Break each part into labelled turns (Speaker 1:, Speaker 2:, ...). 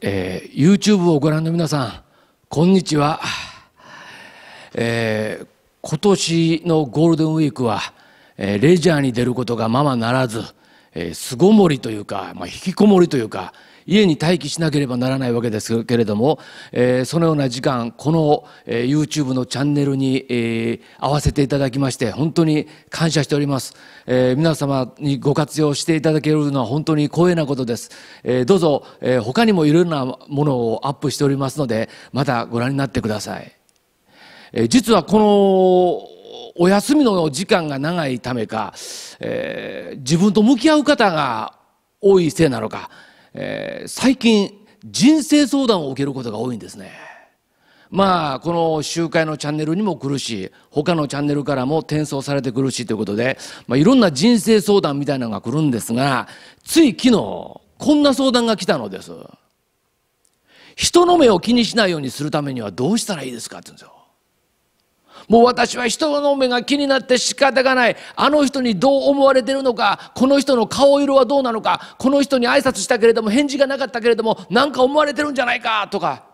Speaker 1: えー、YouTube をご覧の皆さんこんにちは、えー、今年のゴールデンウィークは、えー、レジャーに出ることがままならず、えー、巣ごもりというか、まあ、引きこもりというか、家に待機しなければならないわけですけれども、えー、そのような時間この、えー、YouTube のチャンネルに、えー、合わせていただきまして本当に感謝しております、えー、皆様にご活用していただけるのは本当に光栄なことです、えー、どうぞ、えー、他にもいろんなものをアップしておりますのでまたご覧になってください、えー、実はこのお休みの時間が長いためか、えー、自分と向き合う方が多いせいなのか、えー、最近人生相談を受けることが多いんですね。まあこの集会のチャンネルにも来るし他のチャンネルからも転送されてくるしということで、まあ、いろんな人生相談みたいなのが来るんですがつい昨日こんな相談が来たのです。人の目を気にしないようにするためにはどうしたらいいですかって言うんですよ。もう私は人の目が気になって仕方がない。あの人にどう思われてるのか、この人の顔色はどうなのか、この人に挨拶したけれども返事がなかったけれども、なんか思われてるんじゃないか、とか。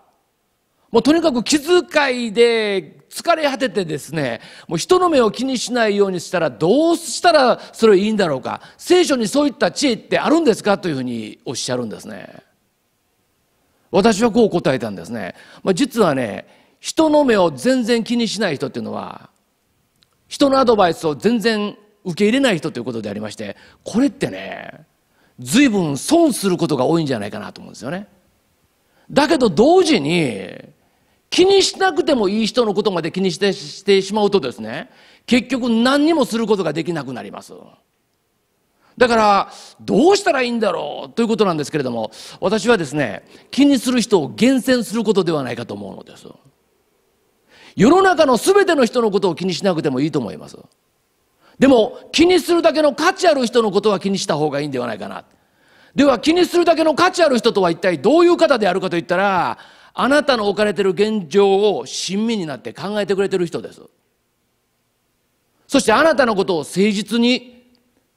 Speaker 1: もうとにかく気遣いで疲れ果ててですね、もう人の目を気にしないようにしたらどうしたらそれいいんだろうか。聖書にそういった知恵ってあるんですかというふうにおっしゃるんですね。私はこう答えたんですね。まあ、実はね、人の目を全然気にしない人っていうのは人のアドバイスを全然受け入れない人ということでありましてこれってね随分損することが多いんじゃないかなと思うんですよね。だけど同時に気にしなくてもいい人のことまで気にしてしてしまうとですね結局何にもすることができなくなります。だからどうしたらいいんだろうということなんですけれども私はですね気にする人を厳選することではないかと思うのです。世の中の全ての人のことを気にしなくてもいいと思いますでも気にするだけの価値ある人のことは気にした方がいいんではないかなでは気にするだけの価値ある人とは一体どういう方であるかといったらあなたの置かれてる現状を親身になって考えてくれてる人ですそしてあなたのことを誠実に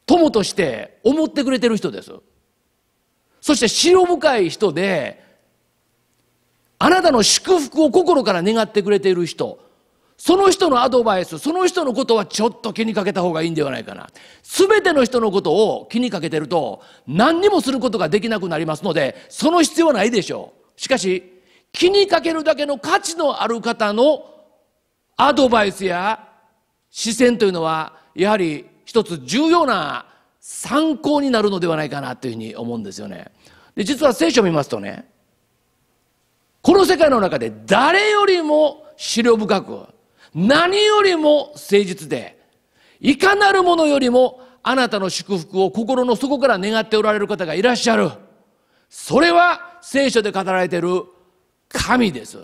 Speaker 1: 友として思ってくれてる人ですそして白深い人であなたの祝福を心から願ってくれている人、その人のアドバイス、その人のことはちょっと気にかけた方がいいんではないかな。すべての人のことを気にかけてると、何にもすることができなくなりますので、その必要はないでしょう。しかし、気にかけるだけの価値のある方のアドバイスや視線というのは、やはり一つ重要な参考になるのではないかなというふうに思うんですよね。で、実は聖書を見ますとね、この世界の中で誰よりも資料深く、何よりも誠実で、いかなるものよりもあなたの祝福を心の底から願っておられる方がいらっしゃる。それは聖書で語られている神です。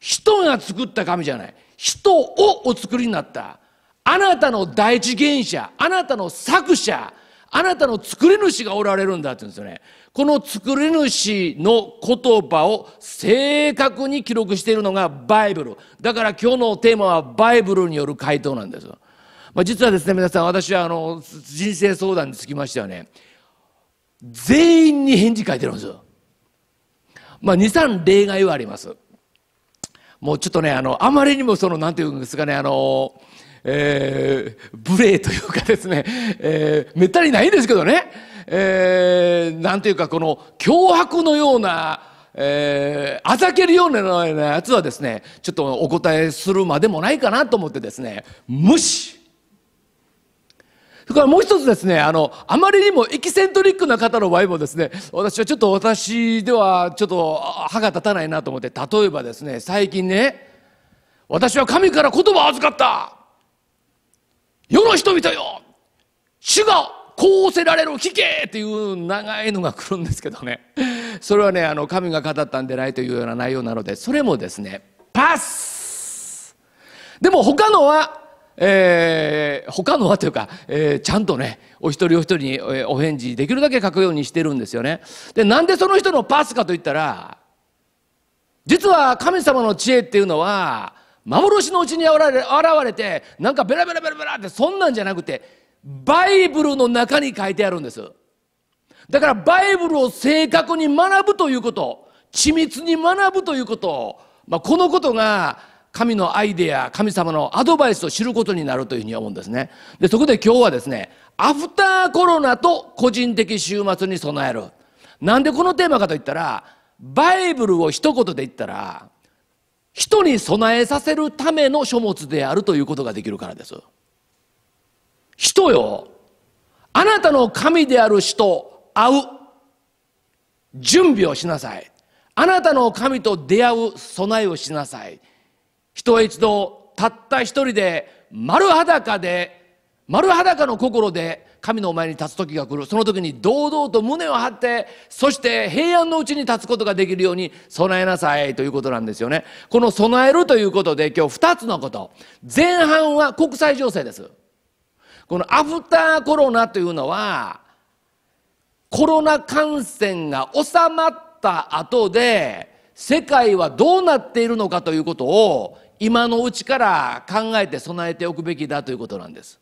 Speaker 1: 人が作った神じゃない。人をお作りになった。あなたの第一原者、あなたの作者、あなたの作り主がおられるんだって言うんですよね。この作り主の言葉を正確に記録しているのがバイブル。だから今日のテーマはバイブルによる回答なんです。まあ、実はですね、皆さん、私はあの人生相談につきましてはね、全員に返事書いてるんですよ。まあ、2、3例外はあります。もうちょっとね、あの、あまりにもその、なんていうんですかね、あの、えー、無礼というかですね、えー、めったにないんですけどね。えー、なんていうかこの脅迫のようなえー、あざけるようなやつはですねちょっとお答えするまでもないかなと思ってですね無視それからもう一つですねあのあまりにもエキセントリックな方の場合もですね私はちょっと私ではちょっと歯が立たないなと思って例えばですね最近ね私は神から言葉を預かった世の人々よ主がこうせられる聞けっていう長いのが来るんですけどね それはねあの神が語ったんでないというような内容なのでそれもですねパスでも他のはえー、他のはというか、えー、ちゃんとねお一人お一人にお返事できるだけ書くようにしてるんですよね。でなんでその人のパスかといったら実は神様の知恵っていうのは幻のうちに現れ現れてなんかベラベラベラベラってそんなんじゃなくてバイブルの中に書いてあるんですだからバイブルを正確に学ぶということ緻密に学ぶということ、まあ、このことが神のアイデア神様のアドバイスを知ることになるというふうに思うんですねでそこで今日はですねアフターコロナと個人的週末に備えるなんでこのテーマかといったらバイブルを一言で言ったら人に備えさせるための書物であるということができるからです。人よ、あなたの神である人と会う準備をしなさい。あなたの神と出会う備えをしなさい。人は一度、たった一人で、丸裸で、丸裸の心で、神の前に立つ時が来るその時に堂々と胸を張ってそして平安のうちに立つことができるように備えなさいということなんですよねこの備えるということで今日2つのこと前半は国際情勢ですこのアフターコロナというのは、コロナ感染が収まった後で、世界はどうなっているのかということを、今のうちから考えて備えておくべきだということなんです。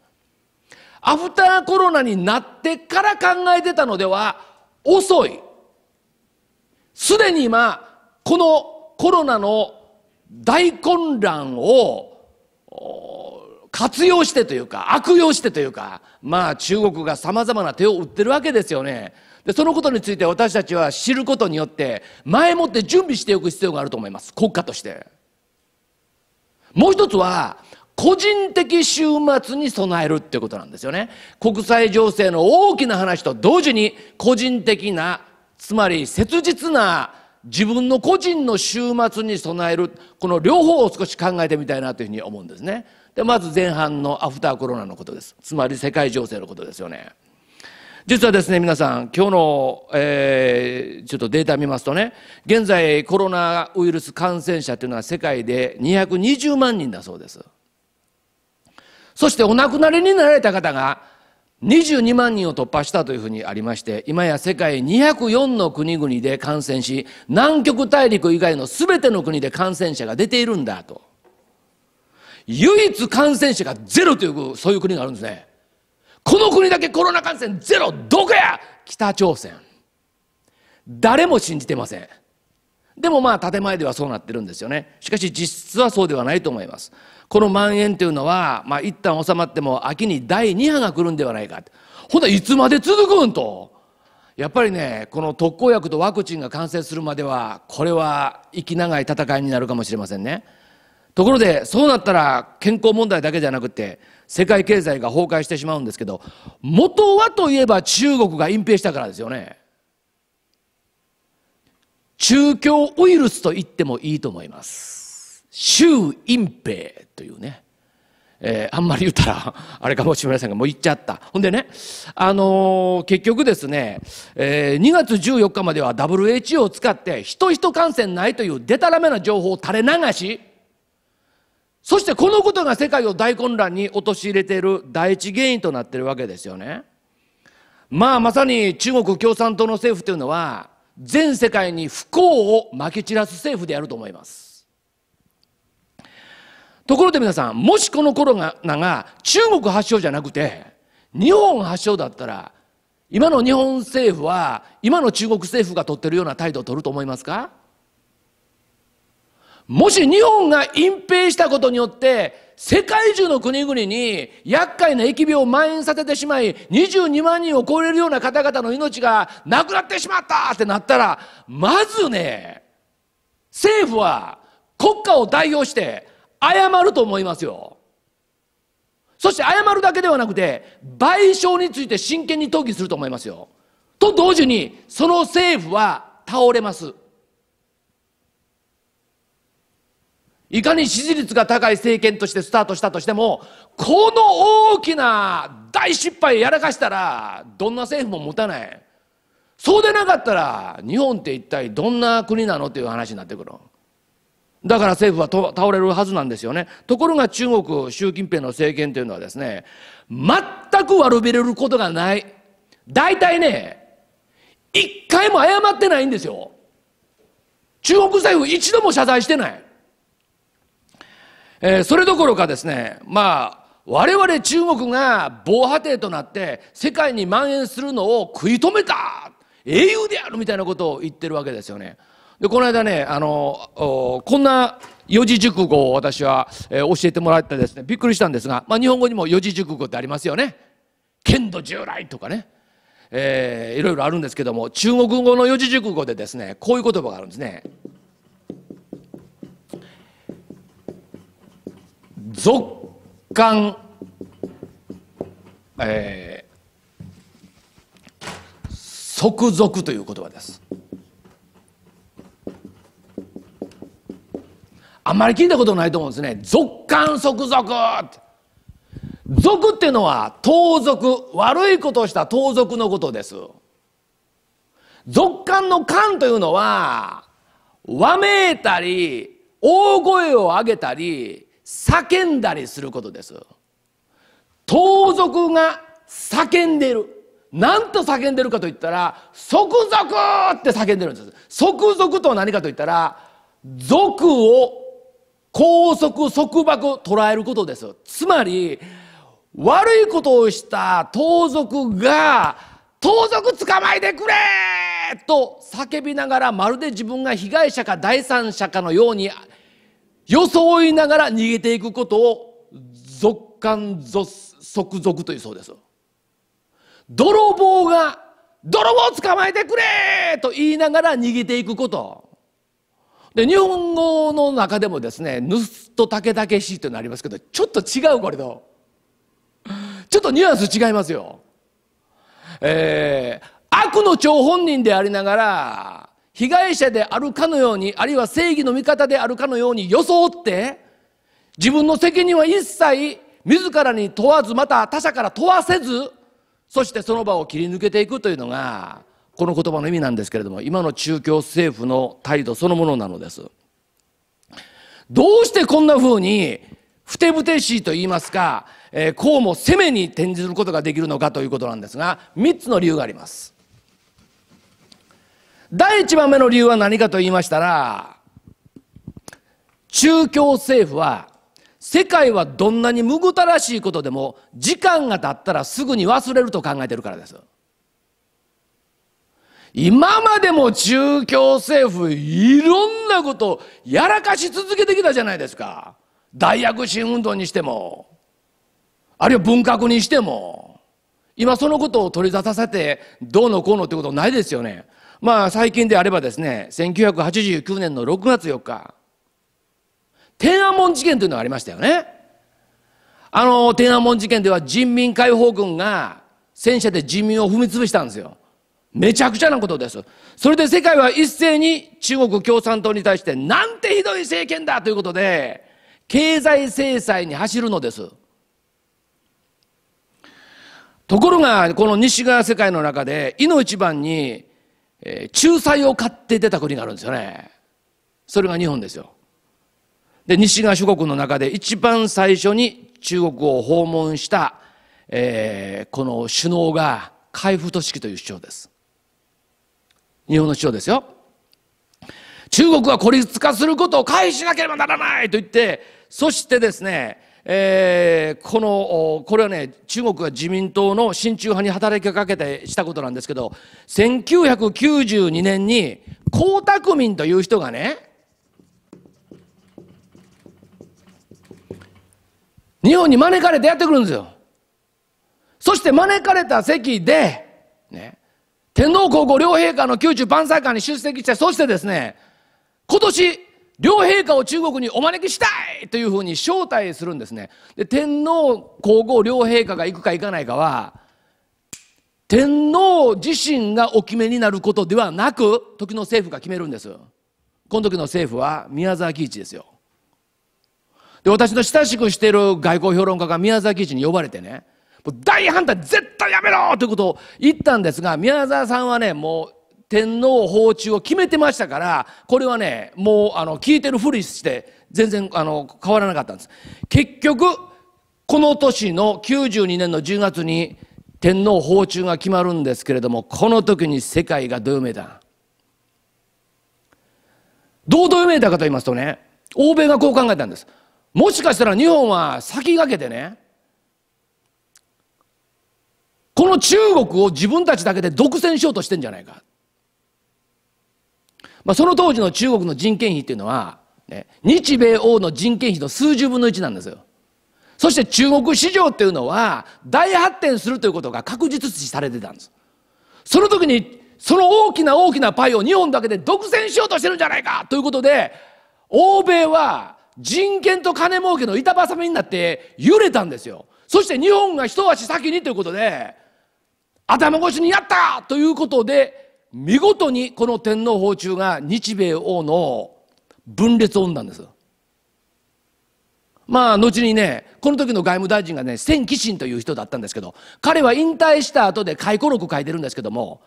Speaker 1: アフターコロナになってから考えてたのでは遅い。すでに今、このコロナの大混乱を活用してというか、悪用してというか、まあ中国が様々な手を打ってるわけですよね。で、そのことについて私たちは知ることによって、前もって準備しておく必要があると思います。国家として。もう一つは、個人的終末に備えるってことなんですよね。国際情勢の大きな話と同時に、個人的な、つまり切実な自分の個人の終末に備える、この両方を少し考えてみたいなというふうに思うんですね。でまず前半のアフターコロナのことですつまり世界情勢のことですよね実はですね皆さん今日の、えー、ちょっとデータ見ますとね現在コロナウイルス感染者というのは世界で220万人だそうですそしてお亡くなりになられた方が22万人を突破したというふうにありまして今や世界204の国々で感染し南極大陸以外の全ての国で感染者が出ているんだと。唯一感染者がゼロというそういう国があるんですねこの国だけコロナ感染ゼロどこや北朝鮮誰も信じてませんでもまあ建前ではそうなってるんですよねしかし実質はそうではないと思いますこの蔓延というのは、まあ、一旦収まっても秋に第2波が来るんではないかほんないつまで続くんとやっぱりねこの特効薬とワクチンが完成するまではこれは生き長い戦いになるかもしれませんねところで、そうなったら健康問題だけじゃなくて、世界経済が崩壊してしまうんですけど、元はといえば中国が隠蔽したからですよね。中共ウイルスと言ってもいいと思います。習隠蔽というね。えー、あんまり言ったら、あれかもしれませんが、もう言っちゃった。ほんでね、あのー、結局ですね、えー、2月14日までは WHO を使って、人人感染ないというデタラメな情報を垂れ流し、そしてこのことが世界を大混乱に陥れている第一原因となっているわけですよね。まあまさに中国共産党の政府というのは全世界に不幸をまき散らす政府であると思います。ところで皆さん、もしこのコロナが中国発祥じゃなくて日本発祥だったら今の日本政府は今の中国政府が取ってるような態度を取ると思いますかもし日本が隠蔽したことによって世界中の国々に厄介な疫病を蔓延させてしまい22万人を超えるような方々の命がなくなってしまったってなったらまずね政府は国家を代表して謝ると思いますよそして謝るだけではなくて賠償について真剣に討議すると思いますよと同時にその政府は倒れますいかに支持率が高い政権としてスタートしたとしても、この大きな大失敗やらかしたら、どんな政府も持たない。そうでなかったら、日本って一体どんな国なのっていう話になってくる。だから政府は倒れるはずなんですよね。ところが中国、習近平の政権というのはですね、全く悪びれることがない。大体ね、一回も謝ってないんですよ。中国政府一度も謝罪してない。えー、それどころかですねまあ我々中国が防波堤となって世界に蔓延するのを食い止めた英雄であるみたいなことを言ってるわけですよね。でこの間ねあのこんな四字熟語を私は、えー、教えてもらってですねびっくりしたんですが、まあ、日本語にも四字熟語ってありますよね。剣道従来とかね、えー、いろいろあるんですけども中国語の四字熟語でですねこういう言葉があるんですね。続刊、えー、即続という言葉ですあんまり聞いたことないと思うんですね続刊即続俗っていうのは盗賊悪いことをした盗賊のことです俗感の感というのはわめいたり大声を上げたり叫んだりすることです盗賊が叫んでいる何と叫んでるかといったら「即族!」って叫んでるんです即族とは何かといったら族を拘束束縛捉えることですつまり悪いことをした盗賊が「盗賊捕まえてくれ!」と叫びながらまるで自分が被害者か第三者かのように装いながら逃げていくことを続間即続というそうです泥棒が泥棒捕まえてくれと言いながら逃げていくことで日本語の中でもですね「ぬっとたけたけし」というのありますけどちょっと違うこれとちょっとニュアンス違いますよえー、悪の張本人でありながら被害者であるかのようにあるいは正義の味方であるかのように装って自分の責任は一切自らに問わずまた他者から問わせずそしてその場を切り抜けていくというのがこの言葉の意味なんですけれども今の中共政府の態度そのものなのです。どうしてこんな風にふてぶてしいと言いますか、えー、こうも攻めに転じることができるのかということなんですが3つの理由があります。第1番目の理由は何かと言いましたら、中共政府は、世界はどんなにむぐたらしいことでも、時間が経ったらすぐに忘れると考えてるからです。今までも中共政府いろんなことをやらかし続けてきたじゃないですか。大躍進運動にしても、あるいは文革にしても、今そのことを取り出させてどうのこうのってことないですよね。まあ最近であればですね、1989年の6月4日、天安門事件というのがありましたよね。あの天安門事件では人民解放軍が戦車で人民を踏み潰したんですよ。めちゃくちゃなことです。それで世界は一斉に中国共産党に対してなんてひどい政権だということで、経済制裁に走るのです。ところが、この西側世界の中で、いの一番にえー、仲裁を買って出た国があるんですよね。それが日本ですよ。で、西側諸国の中で一番最初に中国を訪問した、えー、この首脳が海部都市という主張です。日本の主張ですよ。中国は孤立化することを回避しなければならないと言って、そしてですね、えー、このこれはね中国が自民党の親中派に働きかけてしたことなんですけど1992年に江沢民という人がね日本に招かれてやってくるんですよ。そして招かれた席で、ね、天皇皇后両陛下の宮中晩餐会に出席して、そしてですね、今年、両陛下を中国にお招きしたいというふうに招待するんですねで天皇皇后両陛下が行くか行かないかは天皇自身がお決めになることではなく時の政府が決めるんですこの時の政府は宮沢喜一ですよで私の親しくしている外交評論家が宮沢喜一に呼ばれてね大反対絶対やめろということを言ったんですが宮沢さんはねもう天皇訪中を決めてましたからこれはねもうあの聞いてるふりして全然あの変わらなかったんです結局この年の92年の10月に天皇訪中が決まるんですけれどもこの時に世界がどよめたどうどよめいたかと言いますとね欧米がこう考えたんですもしかしたら日本は先駆けてねこの中国を自分たちだけで独占しようとしてんじゃないかまあ、その当時の中国の人件費っていうのは、ね、日米欧の人件費の数十分の1なんですよ。そして中国市場っていうのは大発展するということが確実視されてたんです。その時にその大きな大きなパイを日本だけで独占しようとしてるんじゃないかということで欧米は人権と金儲けの板挟みになって揺れたんですよ。そして日本が一足先にということで頭越しにやったということで見事にこの天皇訪中が日米欧の分裂を生んだんですまあ後にねこの時の外務大臣がね千紀信という人だったんですけど彼は引退した後で回顧録書いてるんですけども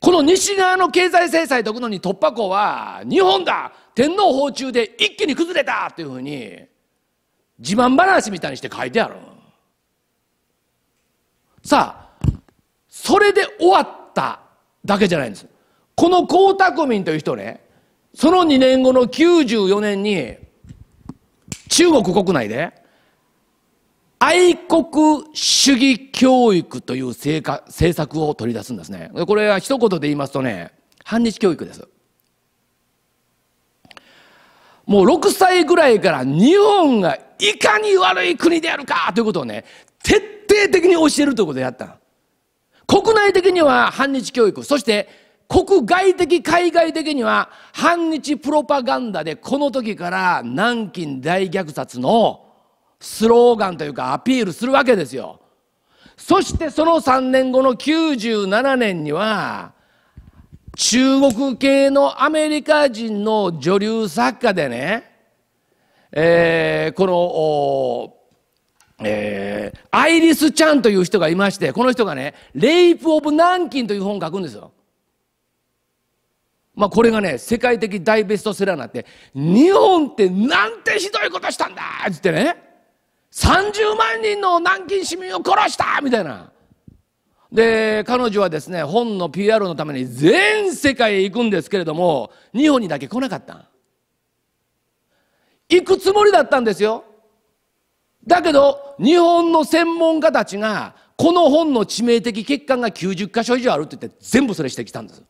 Speaker 1: この西側の経済制裁解くのに突破口は日本だ天皇訪中で一気に崩れたというふうに自慢話みたいにして書いてあるさあそれで終わっただけじゃないんです。この江沢民という人ね、その2年後の94年に、中国国内で、愛国主義教育という政策を取り出すんですね。これは一言で言いますとね、反日教育です。もう6歳ぐらいから日本がいかに悪い国であるかということをね、徹底的に教えるということでやった。国内的には反日教育、そして国外的、海外的には反日プロパガンダでこの時から南京大虐殺のスローガンというかアピールするわけですよ。そしてその3年後の97年には中国系のアメリカ人の女流作家でね、えー、このえー、アイリス・ちゃんという人がいましてこの人がね「レイプ・オブ・ナンキン」という本を書くんですよ。まあこれがね世界的大ベストセラーになって「日本ってなんてひどいことしたんだ!」っつってね30万人の南京市民を殺したみたいな。で彼女はですね本の PR のために全世界へ行くんですけれども日本にだけ来なかった行くつもりだったんですよだけど、日本の専門家たちが、この本の致命的欠陥が90箇所以上あるって言って、全部それしてきたんです。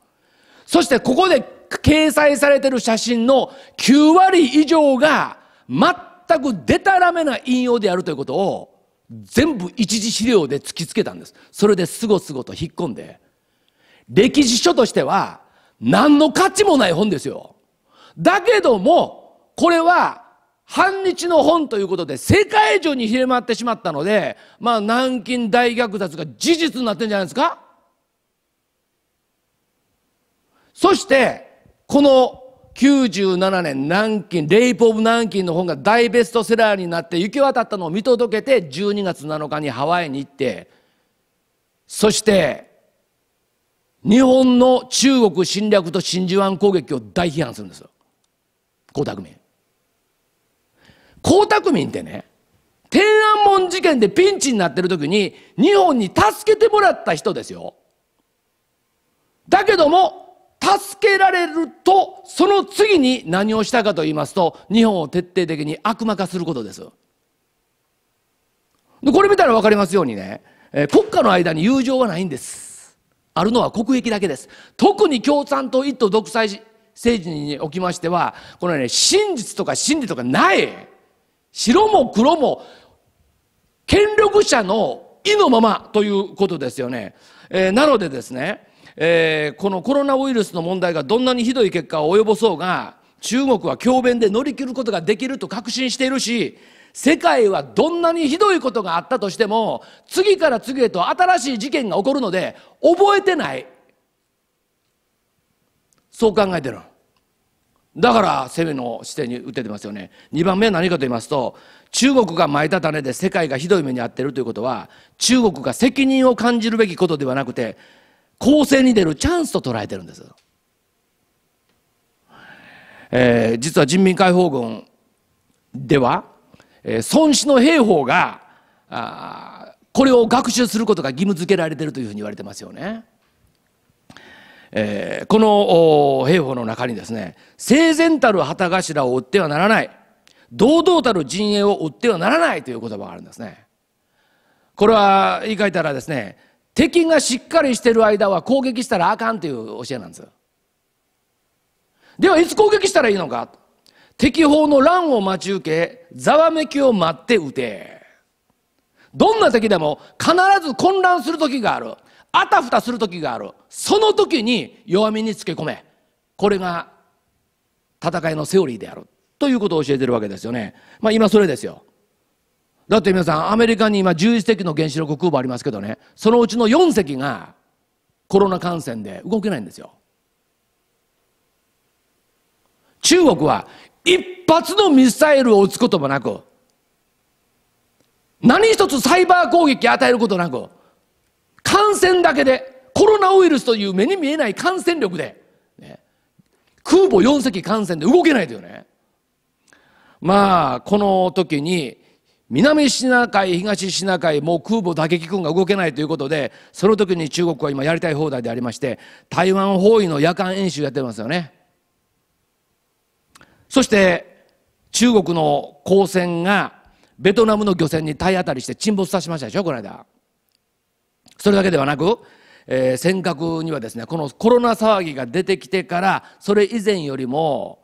Speaker 1: そして、ここで掲載されてる写真の9割以上が、全くでたらめな引用であるということを、全部一次資料で突きつけたんです。それですごすごと引っ込んで、歴史書としては、何の価値もない本ですよ。だけども、これは反日の本ということで世界中に広まってしまったので、まあ、南京大虐殺が事実になってんじゃないですかそしてこの97年南京レイプ・オブ・南京の本が大ベストセラーになって行き渡ったのを見届けて12月7日にハワイに行ってそして日本の中国侵略と真珠湾攻撃を大批判するんですよ江沢民江沢民ってね天安門事件でピンチになってる時に日本に助けてもらった人ですよだけども助けられるとその次に何をしたかと言いますと日本を徹底的に悪魔化することですでこれ見たら分かりますようにね、えー、国家の間に友情はないんですあるのは国益だけです特に共産党一党独裁政治におきましてはこのね真実とか真理とかない白も黒も権力者の意のままということですよね。えー、なのでですね、えー、このコロナウイルスの問題がどんなにひどい結果を及ぼそうが、中国は強弁で乗り切ることができると確信しているし、世界はどんなにひどいことがあったとしても、次から次へと新しい事件が起こるので、覚えてない。そう考えてる。だから攻めの視点に打ててますよね。2番目は何かと言いますと、中国が巻いた種で世界がひどい目に遭っているということは、中国が責任を感じるべきことではなくて、攻勢に出るチャンスと捉えてるんです。えー、実は人民解放軍では、えー、孫子の兵法が、これを学習することが義務付けられているというふうに言われてますよね。えー、この兵法の中にですね整然たる旗頭を追ってはならない堂々たる陣営を追ってはならないという言葉があるんですねこれは言い換えたらですね敵がしっかりしてる間は攻撃したらあかんという教えなんですではいつ攻撃したらいいのか敵砲の乱を待ち受けざわめきを待って撃てどんな敵でも必ず混乱する時があるあたふたする時があるその時に弱みにつけ込めこれが戦いのセオリーであるということを教えてるわけですよねまあ今それですよだって皆さんアメリカに今11隻の原子力空母ありますけどねそのうちの4隻がコロナ感染で動けないんですよ中国は一発のミサイルを撃つこともなく何一つサイバー攻撃与えることなく感染だけで、コロナウイルスという目に見えない感染力で、ね、空母4隻感染で動けないというね。まあ、この時に、南シナ海、東シナ海、もう空母打撃群が動けないということで、その時に中国は今やりたい放題でありまして、台湾包囲の夜間演習やってますよね。そして、中国の公船が、ベトナムの漁船に体当たりして沈没させましたでしょ、この間。それだけではなく、えー、尖閣にはですねこのコロナ騒ぎが出てきてからそれ以前よりも、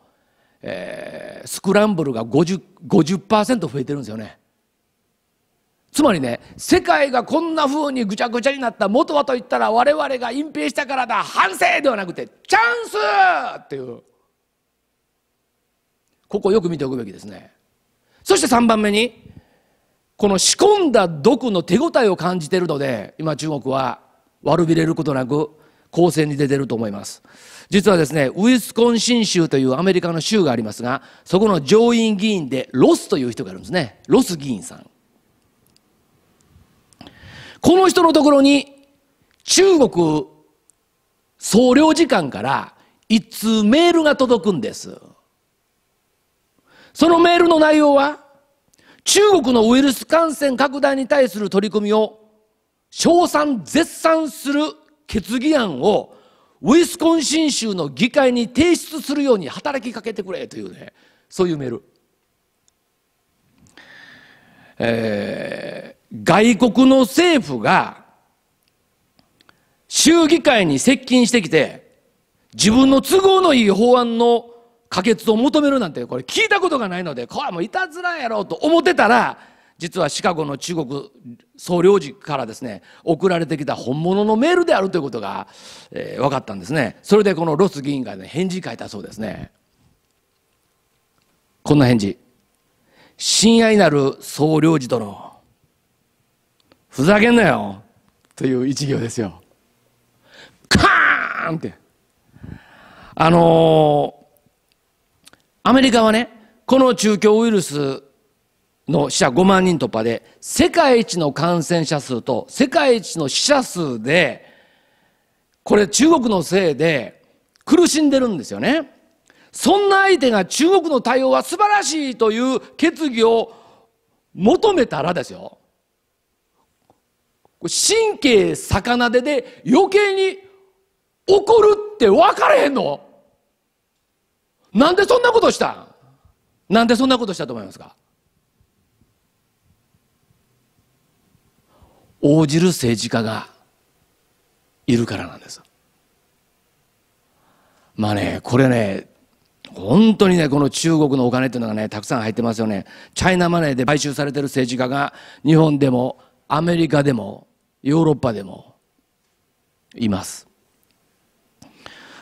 Speaker 1: えー、スクランブルが 50%, 50増えてるんですよね。つまりね世界がこんな風にぐちゃぐちゃになった元はといったら我々が隠蔽したからだ反省ではなくてチャンスっていうここをよく見ておくべきですね。そして3番目にこの仕込んだ毒の手応えを感じているので今中国は悪びれることなく攻勢に出てると思います実はですねウィスコンシン州というアメリカの州がありますがそこの上院議員でロスという人がいるんですねロス議員さんこの人のところに中国総領事館から一通メールが届くんですそのメールの内容は中国のウイルス感染拡大に対する取り組みを称賛絶賛する決議案をウィスコンシン州の議会に提出するように働きかけてくれというねそういうメール、えー、外国の政府が州議会に接近してきて自分の都合のいい法案の可決を求めるなんてこれ聞いたことがないのでこれはもういたずらやろうと思ってたら実はシカゴの中国総領事からですね送られてきた本物のメールであるということが、えー、分かったんですねそれでこのロス議員が、ね、返事書いたそうですねこんな返事「親愛なる総領事殿ふざけんなよ」という一行ですよカーンってあのーアメリカはね、この中共ウイルスの死者5万人突破で、世界一の感染者数と世界一の死者数で、これ中国のせいで苦しんでるんですよね。そんな相手が中国の対応は素晴らしいという決議を求めたらですよ。神経逆なでで余計に怒るって分かれへんのなんでそんなことしたなんでそんなことしたと思いますか応じる政治家がいるからなんです。まあね、これね、本当にね、この中国のお金っていうのがね、たくさん入ってますよね。チャイナマネーで買収されてる政治家が、日本でも、アメリカでも、ヨーロッパでも、います。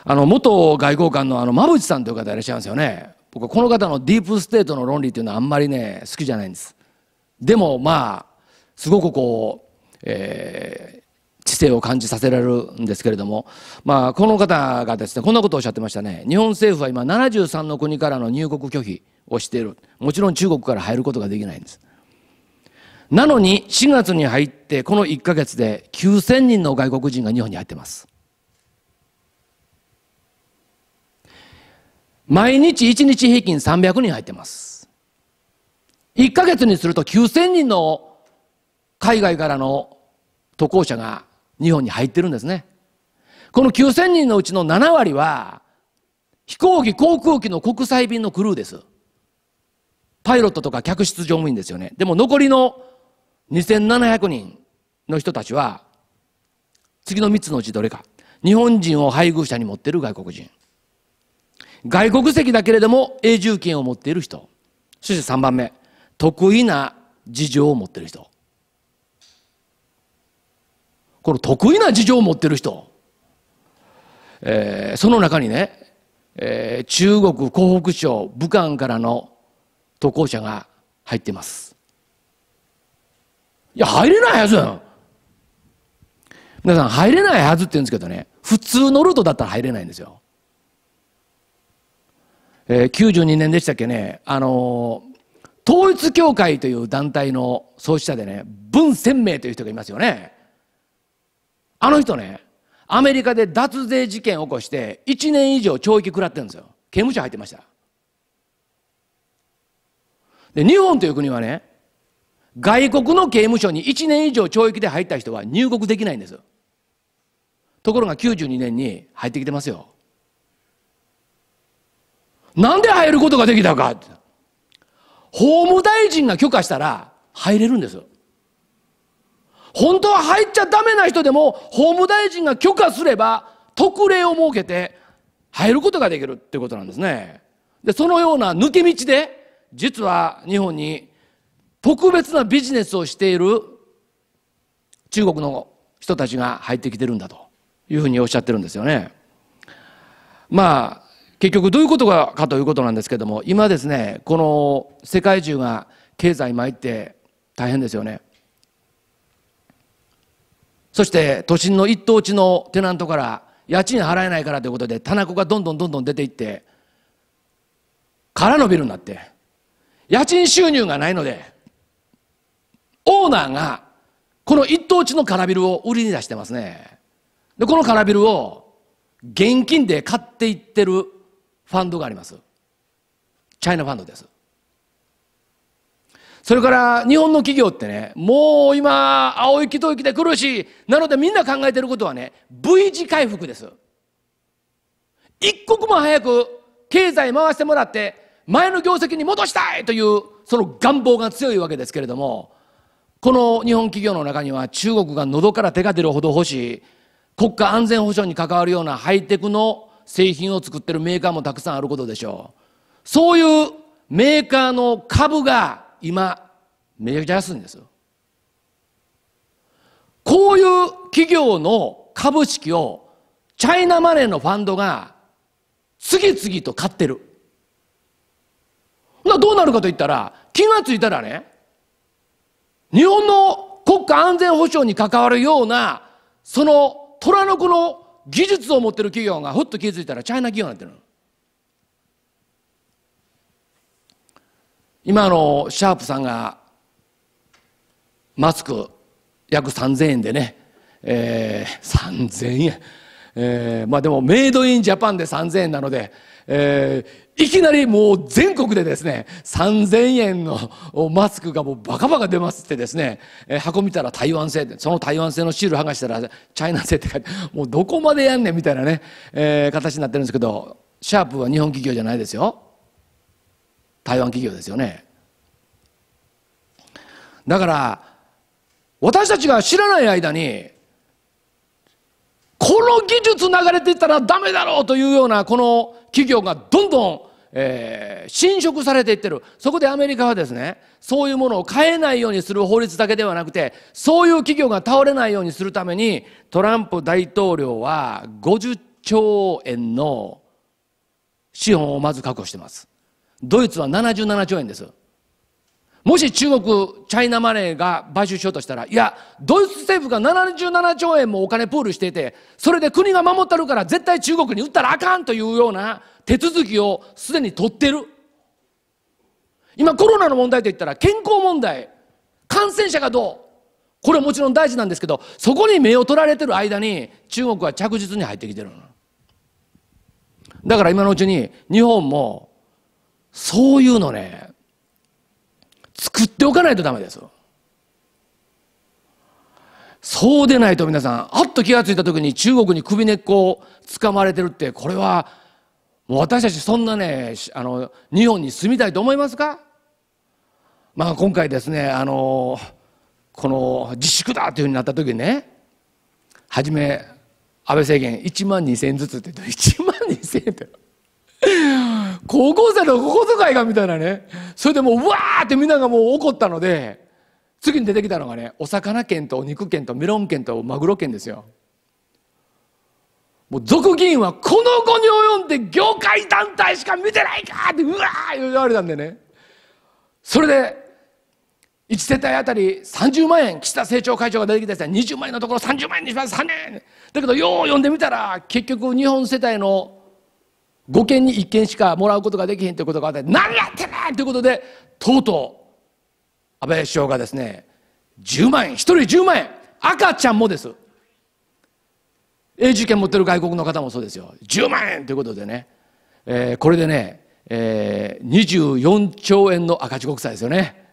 Speaker 1: あの元外交官のあの馬渕さんという方いらっしゃいますよね僕はこの方のディープステートの論理というのはあんまりね好きじゃないんですでもまあすごくこう、えー、知性を感じさせられるんですけれども、まあ、この方がですねこんなことをおっしゃってましたね日本政府は今73の国からの入国拒否をしているもちろん中国から入ることができないんですなのに4月に入ってこの1か月で9000人の外国人が日本に入ってます毎日1日平均300人入ってます。1ヶ月にすると9000人の海外からの渡航者が日本に入ってるんですね。この9000人のうちの7割は飛行機、航空機の国際便のクルーです。パイロットとか客室乗務員ですよね。でも残りの2700人の人たちは次の3つのうちどれか。日本人を配偶者に持ってる外国人。外国籍だけれども永住権を持っている人そして3番目得意な事情を持っている人この得意な事情を持っている人、えー、その中にね、えー、中国湖北省武漢からの渡航者が入っていますいや入れないはず皆さん入れないはずって言うんですけどね普通のルートだったら入れないんですよえー、92年でしたっけね、あのー、統一教会という団体の創始者でね、文鮮明という人がいますよね。あの人ね、アメリカで脱税事件を起こして、1年以上懲役食らってるんですよ。刑務所入ってました。で、日本という国はね、外国の刑務所に1年以上懲役で入った人は入国できないんですところが92年に入ってきてますよ。なんで入ることができたか法務大臣が許可したら入れるんですよ本当は入っちゃダメな人でも法務大臣が許可すれば特例を設けて入ることができるっていうことなんですねでそのような抜け道で実は日本に特別なビジネスをしている中国の人たちが入ってきてるんだというふうにおっしゃってるんですよねまあ結局どういうことかということなんですけども今ですねこの世界中が経済参って大変ですよねそして都心の一等地のテナントから家賃払えないからということで田中がどんどんどんどん出ていって空のビルになって家賃収入がないのでオーナーがこの一等地の空ビルを売りに出してますねでこの空ビルを現金で買っていってるファンドがあります。チャイナファンドです。それから日本の企業ってね、もう今、青い気と息で苦しい。なのでみんな考えてることはね、V 字回復です。一刻も早く経済回してもらって、前の業績に戻したいという、その願望が強いわけですけれども、この日本企業の中には中国が喉から手が出るほど欲しい、国家安全保障に関わるようなハイテクの製品を作ってるメーカーもたくさんあることでしょうそういうメーカーの株が今めちゃくちゃ安いんですこういう企業の株式をチャイナマネーのファンドが次々と買ってるどうなるかといったら気がついたらね日本の国家安全保障に関わるようなその虎の子の技術を持ってる企業がふっと気づいたらチャイナ企業になってる今のシャープさんがマスク約3000円でね、えー、3000円、えー、まあでもメイドインジャパンで3000円なので、えー、いきなりもう全国でですね、3000円のマスクがもうバカバカ出ますってですね、え箱見たら台湾製、その台湾製のシール剥がしたらチャイナ製って書いて、もうどこまでやんねんみたいなね、えー、形になってるんですけど、シャープは日本企業じゃないですよ。台湾企業ですよね。だから、私たちが知らない間に、この技術流れていったらダメだろうというようなこの企業がどんどんえー、侵食されていってるそこでアメリカはですねそういうものを変えないようにする法律だけではなくてそういう企業が倒れないようにするためにトランプ大統領は50兆円の資本をまず確保してますドイツは77兆円ですもし中国チャイナマネーが買収しようとしたらいやドイツ政府が77兆円もお金プールしていてそれで国が守ったるから絶対中国に売ったらあかんというような手続きをすでに取ってる。今コロナの問題といったら健康問題、感染者がどうこれはもちろん大事なんですけど、そこに目を取られてる間に中国は着実に入ってきてるの。だから今のうちに日本もそういうのね、作っておかないとダメですそうでないと皆さん、あっと気が付いた時に中国に首根っこをつかまれてるって、これはもう私たちそんなね、あの、日本に住みたいと思いますかまあ今回ですね、あの、この自粛だというふうになった時にね、初め、安倍政権1万2000ずつって言って、1万2000って。高校生の小遣いがみたいなね。それでもう、うわーってみんながもう怒ったので、次に出てきたのがね、お魚券とお肉券とメロン券とマグロ券ですよ。もう俗議員はこの後に及んで業界団体しか見てないかってうわー言われたんでねそれで1世帯あたり30万円岸田政調会長が出てきたです20万円のところ30万円にします3年だけどよう読んでみたら結局日本世帯の5件に1件しかもらうことができへんということがあって何やってねということでとうとう安倍首相がですね10万円1人10万円赤ちゃんもです永住権持ってる外国の方もそうですよ10万円ということでね、えー、これでね、えー、24兆円の赤字国債ですよね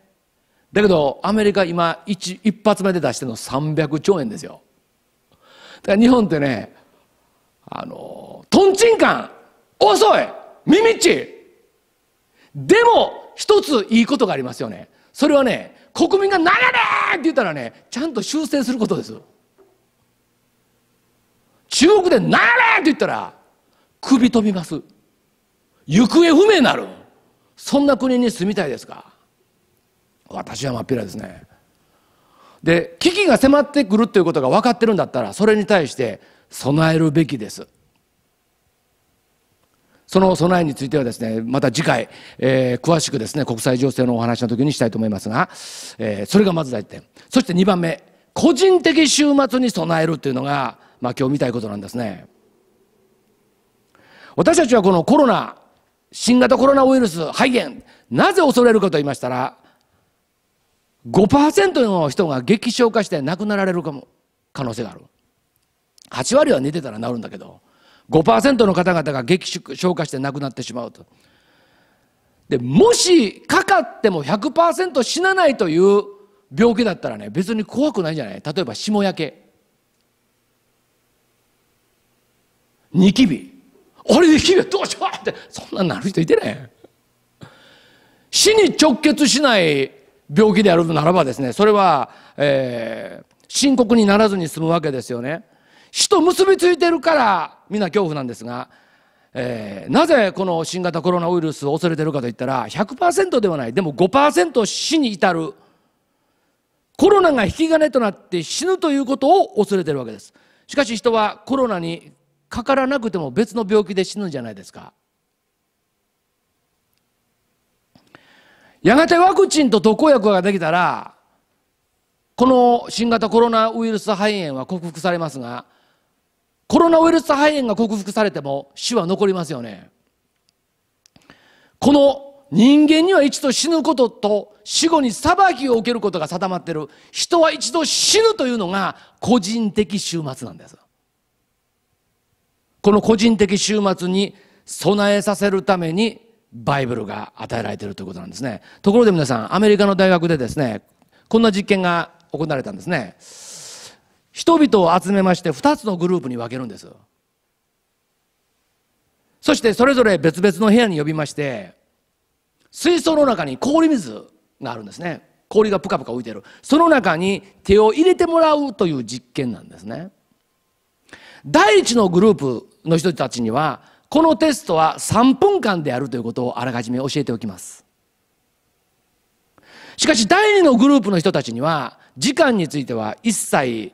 Speaker 1: だけどアメリカ今一一発目で出してるの300兆円ですよだから日本ってねあのとんちんかん遅いみっちでも一ついいことがありますよねそれはね国民が「長れ!」って言ったらねちゃんと修正することです。中国で「なれ!」って言ったら首飛びます行方不明になるそんな国に住みたいですか私は真っ平ですねで危機が迫ってくるということが分かってるんだったらそれに対して備えるべきですその備えについてはですねまた次回、えー、詳しくですね国際情勢のお話の時にしたいと思いますが、えー、それがまず第一点そして2番目個人的週末に備えるというのがまあ、今日見たいことなんですね私たちはこのコロナ新型コロナウイルス肺炎なぜ恐れるかと言いましたら5%の人が激症化して亡くなられるかも可能性がある8割は寝てたら治るんだけど5%の方々が激症化して亡くなってしまうと。で、もしかかっても100%死なないという病気だったらね、別に怖くないじゃない例えば霜焼け。ニキビ。俺ニキビどうしようって、そんなんなる人いてね。死に直結しない病気であるならばですね、それは、えー、深刻にならずに済むわけですよね。死と結びついてるから、みんな恐怖なんですが、えー、なぜこの新型コロナウイルスを恐れてるかといったら、100%ではない。でも5%死に至る。コロナが引き金となって死ぬということを恐れてるわけです。しかし人はコロナにかからなくても別の病気で死ぬんじゃないですかやがてワクチンと特効薬ができたらこの新型コロナウイルス肺炎は克服されますがコロナウイルス肺炎が克服されても死は残りますよねこの人間には一度死ぬことと死後に裁きを受けることが定まっている人は一度死ぬというのが個人的終末なんですこの個人的終末に備えさせるためにバイブルが与えられているということなんですね。ところで皆さん、アメリカの大学でですね、こんな実験が行われたんですね。人々を集めまして2つのグループに分けるんです。そしてそれぞれ別々の部屋に呼びまして、水槽の中に氷水があるんですね。氷がぷかぷか浮いてる。その中に手を入れてもらうという実験なんですね。第一のグループの人たちにはこのテストは3分間であるということをあらかじめ教えておきますしかし第二のグループの人たちには時間については一切伝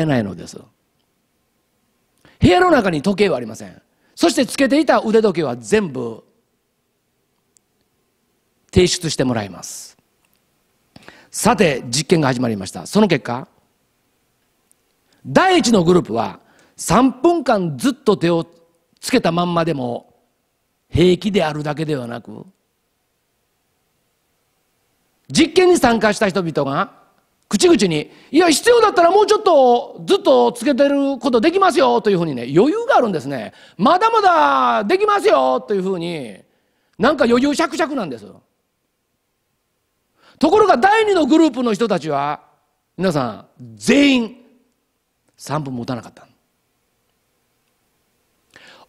Speaker 1: えないのです部屋の中に時計はありませんそしてつけていた腕時計は全部提出してもらいますさて実験が始まりましたその結果第一のグループは3分間ずっと手をつけたまんまでも平気であるだけではなく実験に参加した人々が口々に「いや必要だったらもうちょっとずっとつけてることできますよ」というふうにね余裕があるんですね「まだまだできますよ」というふうになんか余裕しゃくしゃくなんですところが第二のグループの人たちは皆さん全員3分持たなかった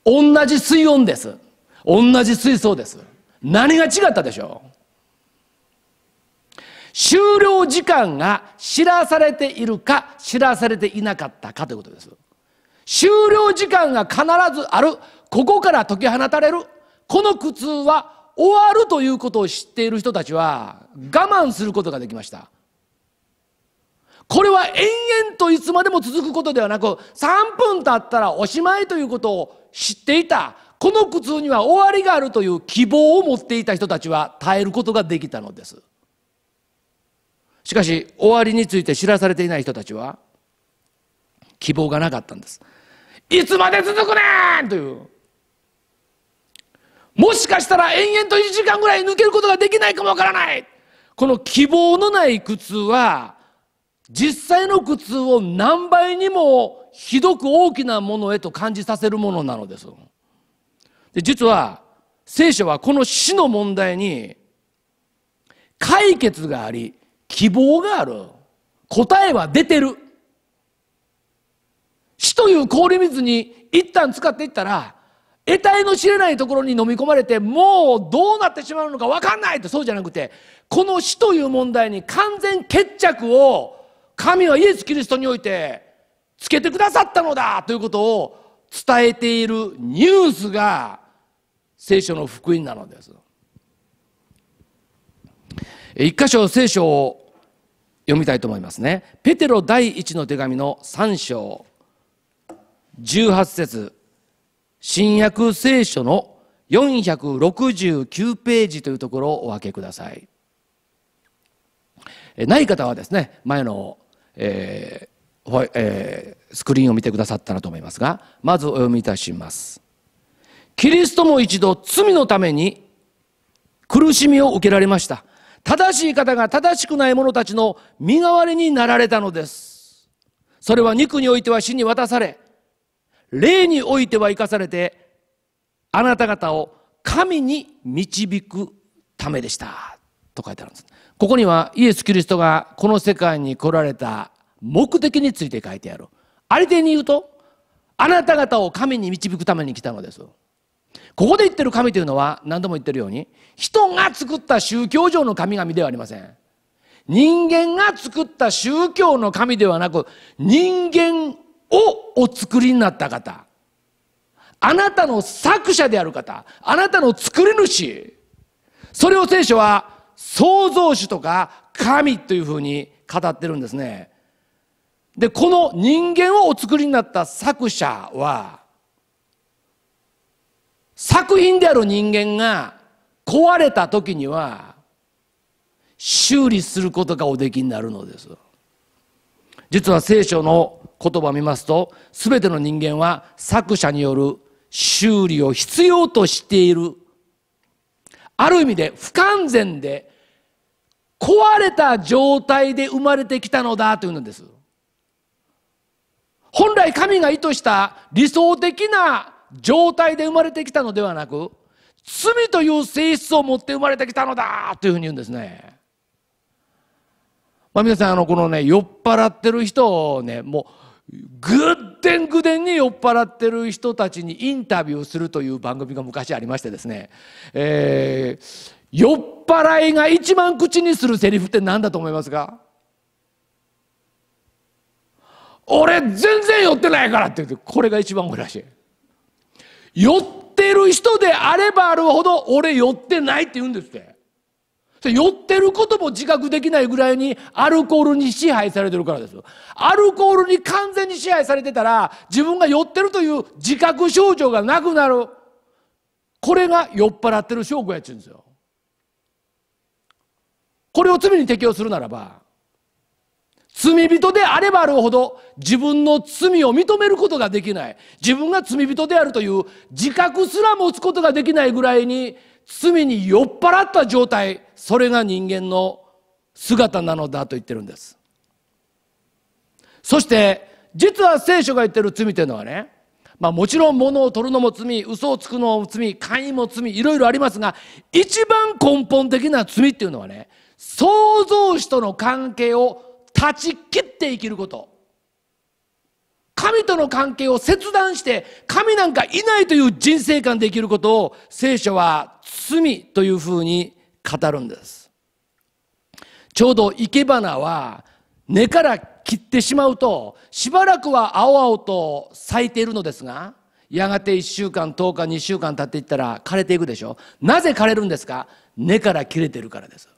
Speaker 1: 同じ水温です同じ水槽です何が違ったでしょう終了時間が知らされているか知らされていなかったかということです終了時間が必ずあるここから解き放たれるこの苦痛は終わるということを知っている人たちは我慢することができましたこれは延々といつまでも続くことではなく3分経ったらおしまいということを知っていたこの苦痛には終わりがあるという希望を持っていた人たちは耐えることができたのですしかし終わりについて知らされていない人たちは希望がなかったんですいつまで続くねんというもしかしたら延々と1時間ぐらい抜けることができないかもわからないこの希望のない苦痛は実際の苦痛を何倍にもひどく大きなものへと感じさせるものなのです。で実は聖書はこの死の問題に解決があり希望がある答えは出てる死という氷水に一旦使っていったら得体の知れないところに飲み込まれてもうどうなってしまうのか分かんないってそうじゃなくてこの死という問題に完全決着を神はイエス・キリストにおいてつけてくださったのだということを伝えているニュースが聖書の福音なのです。一箇所聖書を読みたいと思いますね。ペテロ第一の手紙の3章18節新約聖書の469ページというところをお分けください。ない方はですね、前のえーえー、スクリーンを見てくださったなと思いますがまずお読みいたしますキリストも一度罪のために苦しみを受けられました正しい方が正しくない者たちの身代わりになられたのですそれは肉においては死に渡され霊においては生かされてあなた方を神に導くためでしたと書いてあるんですここにはイエス・キリストがこの世界に来られた目的について書いてある。ありでに言うと、あなた方を神に導くために来たのです。ここで言ってる神というのは何度も言ってるように、人が作った宗教上の神々ではありません。人間が作った宗教の神ではなく、人間をお作りになった方。あなたの作者である方。あなたの作り主。それを聖書は創造主とか神というふうに語ってるんですね。で、この人間をお作りになった作者は、作品である人間が壊れた時には、修理することがおできになるのです。実は聖書の言葉を見ますと、すべての人間は作者による修理を必要としているある意味で不完全で壊れた状態で生まれてきたのだというのです本来神が意図した理想的な状態で生まれてきたのではなく罪という性質を持って生まれてきたのだというふうに言うんですね。まあ、皆さんあのこのね酔っ払ってる人をねもうぐってんぐでんに酔っ払ってる人たちにインタビューするという番組が昔ありましてですね、えー、酔っ払いが一番口にするセリフって何だと思いますか俺全然酔ってないからって言ってこれが一番多いらしい酔ってる人であればあるほど俺酔ってないって言うんですって酔ってることも自覚できないぐらいにアルコールに支配されてるからですよ。アルコールに完全に支配されてたら自分が酔ってるという自覚症状がなくなる。これが酔っ払ってる証拠やっちゅうんですよ。これを罪に適用するならば、罪人であればあるほど自分の罪を認めることができない。自分が罪人であるという自覚すら持つことができないぐらいに罪に酔っ払った状態、それが人間の姿なのだと言ってるんですそして実は聖書が言ってる罪というのはねまあもちろん物を取るのも罪嘘をつくのも罪簡易も罪いろいろありますが一番根本的な罪っていうのはね創造主との関係を断ち切って生きること神との関係を切断して神なんかいないという人生観で生きることを聖書は罪というふうに語るんですちょうど生け花は根から切ってしまうとしばらくは青々と咲いているのですがやがて1週間10日2週間経っていったら枯れていくでしょなぜ枯れるんですか根から切れてるからです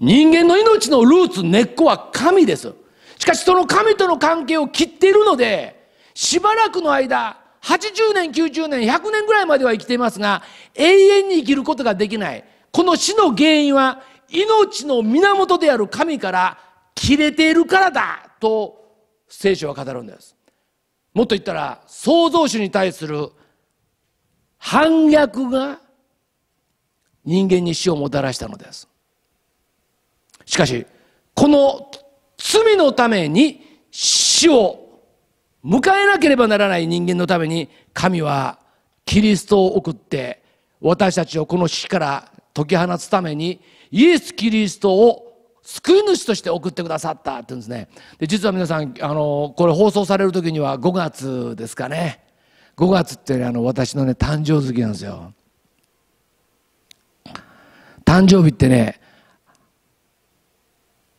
Speaker 1: 人間の命のルーツ根っこは神ですしかしその神との関係を切っているのでしばらくの間80年90年100年ぐらいまでは生きていますが永遠に生きることができないこの死の原因は命の源である神から切れているからだと聖書は語るんですもっと言ったら創造主に対する反逆が人間に死をもたらしたのですしかしこの罪のために死を迎えなければならない人間のために神はキリストを送って私たちをこの死から解き放つためにイエス・キリストを救い主として送ってくださったって言うんですねで実は皆さんあのこれ放送される時には5月ですかね5月ってあの私のね誕生月なんですよ誕生日ってね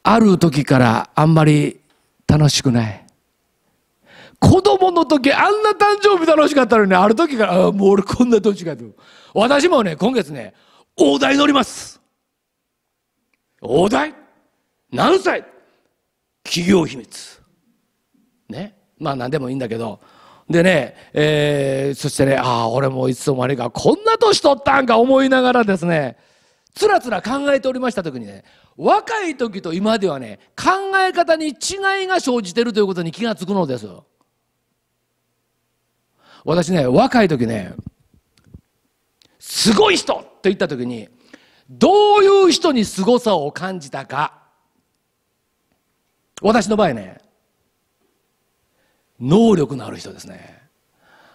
Speaker 1: ある時からあんまり楽しくない子供の時あんな誕生日楽しかったのにある時からあもう俺こんな年かと私もね今月ね大台乗ります大台何歳企業秘密ねまあ何でもいいんだけどでね、えー、そしてねああ俺もいつの間にかこんな年取ったんか思いながらですねつらつら考えておりました時にね若い時と今ではね考え方に違いが生じてるということに気が付くのですよ。私ね、若い時ね、すごい人と言った時に、どういう人に凄さを感じたか。私の場合ね、能力のある人ですね。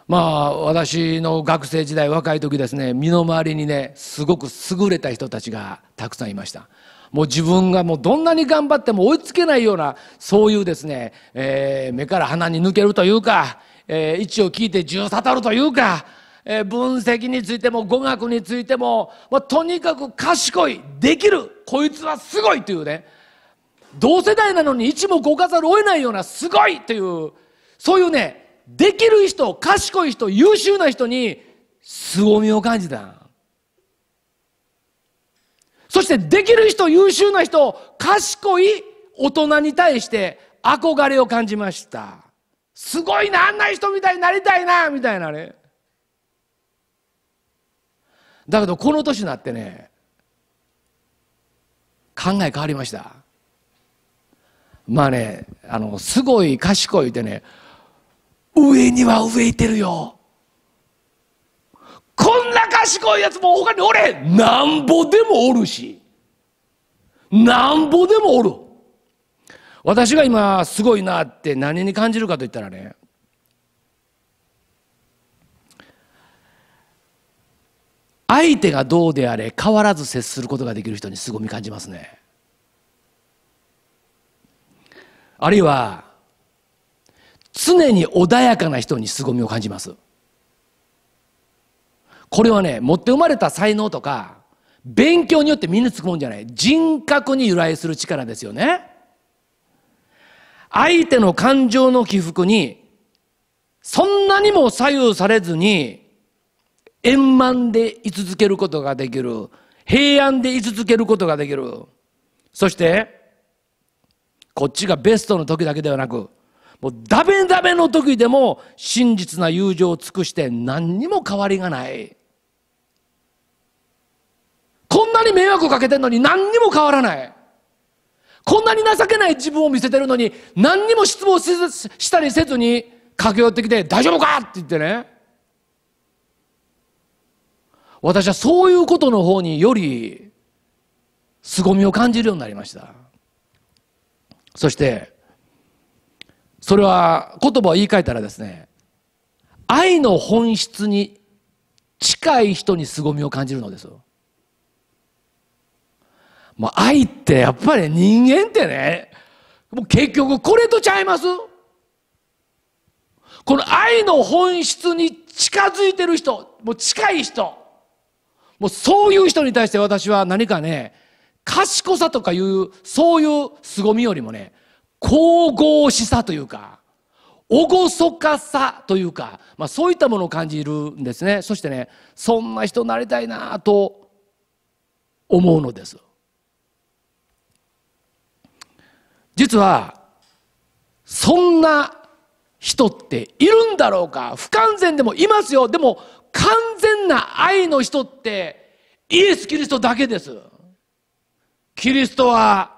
Speaker 1: まあ、私の学生時代、若い時ですね、身の回りにね、すごく優れた人たちがたくさんいました。もう自分がもうどんなに頑張っても追いつけないような、そういうですね、えー、目から鼻に抜けるというか、えー、位置を聞いて重たるというか、えー、分析についても語学についても、まあ、とにかく賢いできるこいつはすごいというね同世代なのに一も動かざるを得ないようなすごいというそういうねできる人賢い人優秀な人に凄みを感じたそしてできる人優秀な人賢い大人に対して憧れを感じましたすごいなあんな人みたいになりたいなみたいなねだけどこの年になってね考え変わりましたまあねあのすごい賢いってね上には上いてるよこんな賢いやつも他におれなんぼでもおるしなんぼでもおる私が今すごいなって何に感じるかといったらね相手がどうであれ変わらず接することができる人に凄み感じますねあるいは常に穏やかな人に凄みを感じますこれはね持って生まれた才能とか勉強によって身につくもんじゃない人格に由来する力ですよね相手の感情の起伏に、そんなにも左右されずに、円満で居続けることができる。平安で居続けることができる。そして、こっちがベストの時だけではなく、もうダメダメの時でも真実な友情を尽くして何にも変わりがない。こんなに迷惑をかけてんのに何にも変わらない。こんなに情けない自分を見せてるのに、何にも失望したりせずに、駆け寄ってきて、大丈夫かって言ってね。私はそういうことの方により、凄みを感じるようになりました。そして、それは言葉を言い換えたらですね、愛の本質に近い人に凄みを感じるのです。もう愛ってやっぱり人間ってね、もう結局これとちゃいますこの愛の本質に近づいてる人、もう近い人、もうそういう人に対して私は何かね、賢さとかいう、そういう凄みよりもね、神々しさというか、厳かさというか、まあ、そういったものを感じるんですね。そしてね、そんな人になりたいなと思うのです。実はそんな人っているんだろうか不完全でもいますよでも完全な愛の人ってイエス・キリストだけですキリストは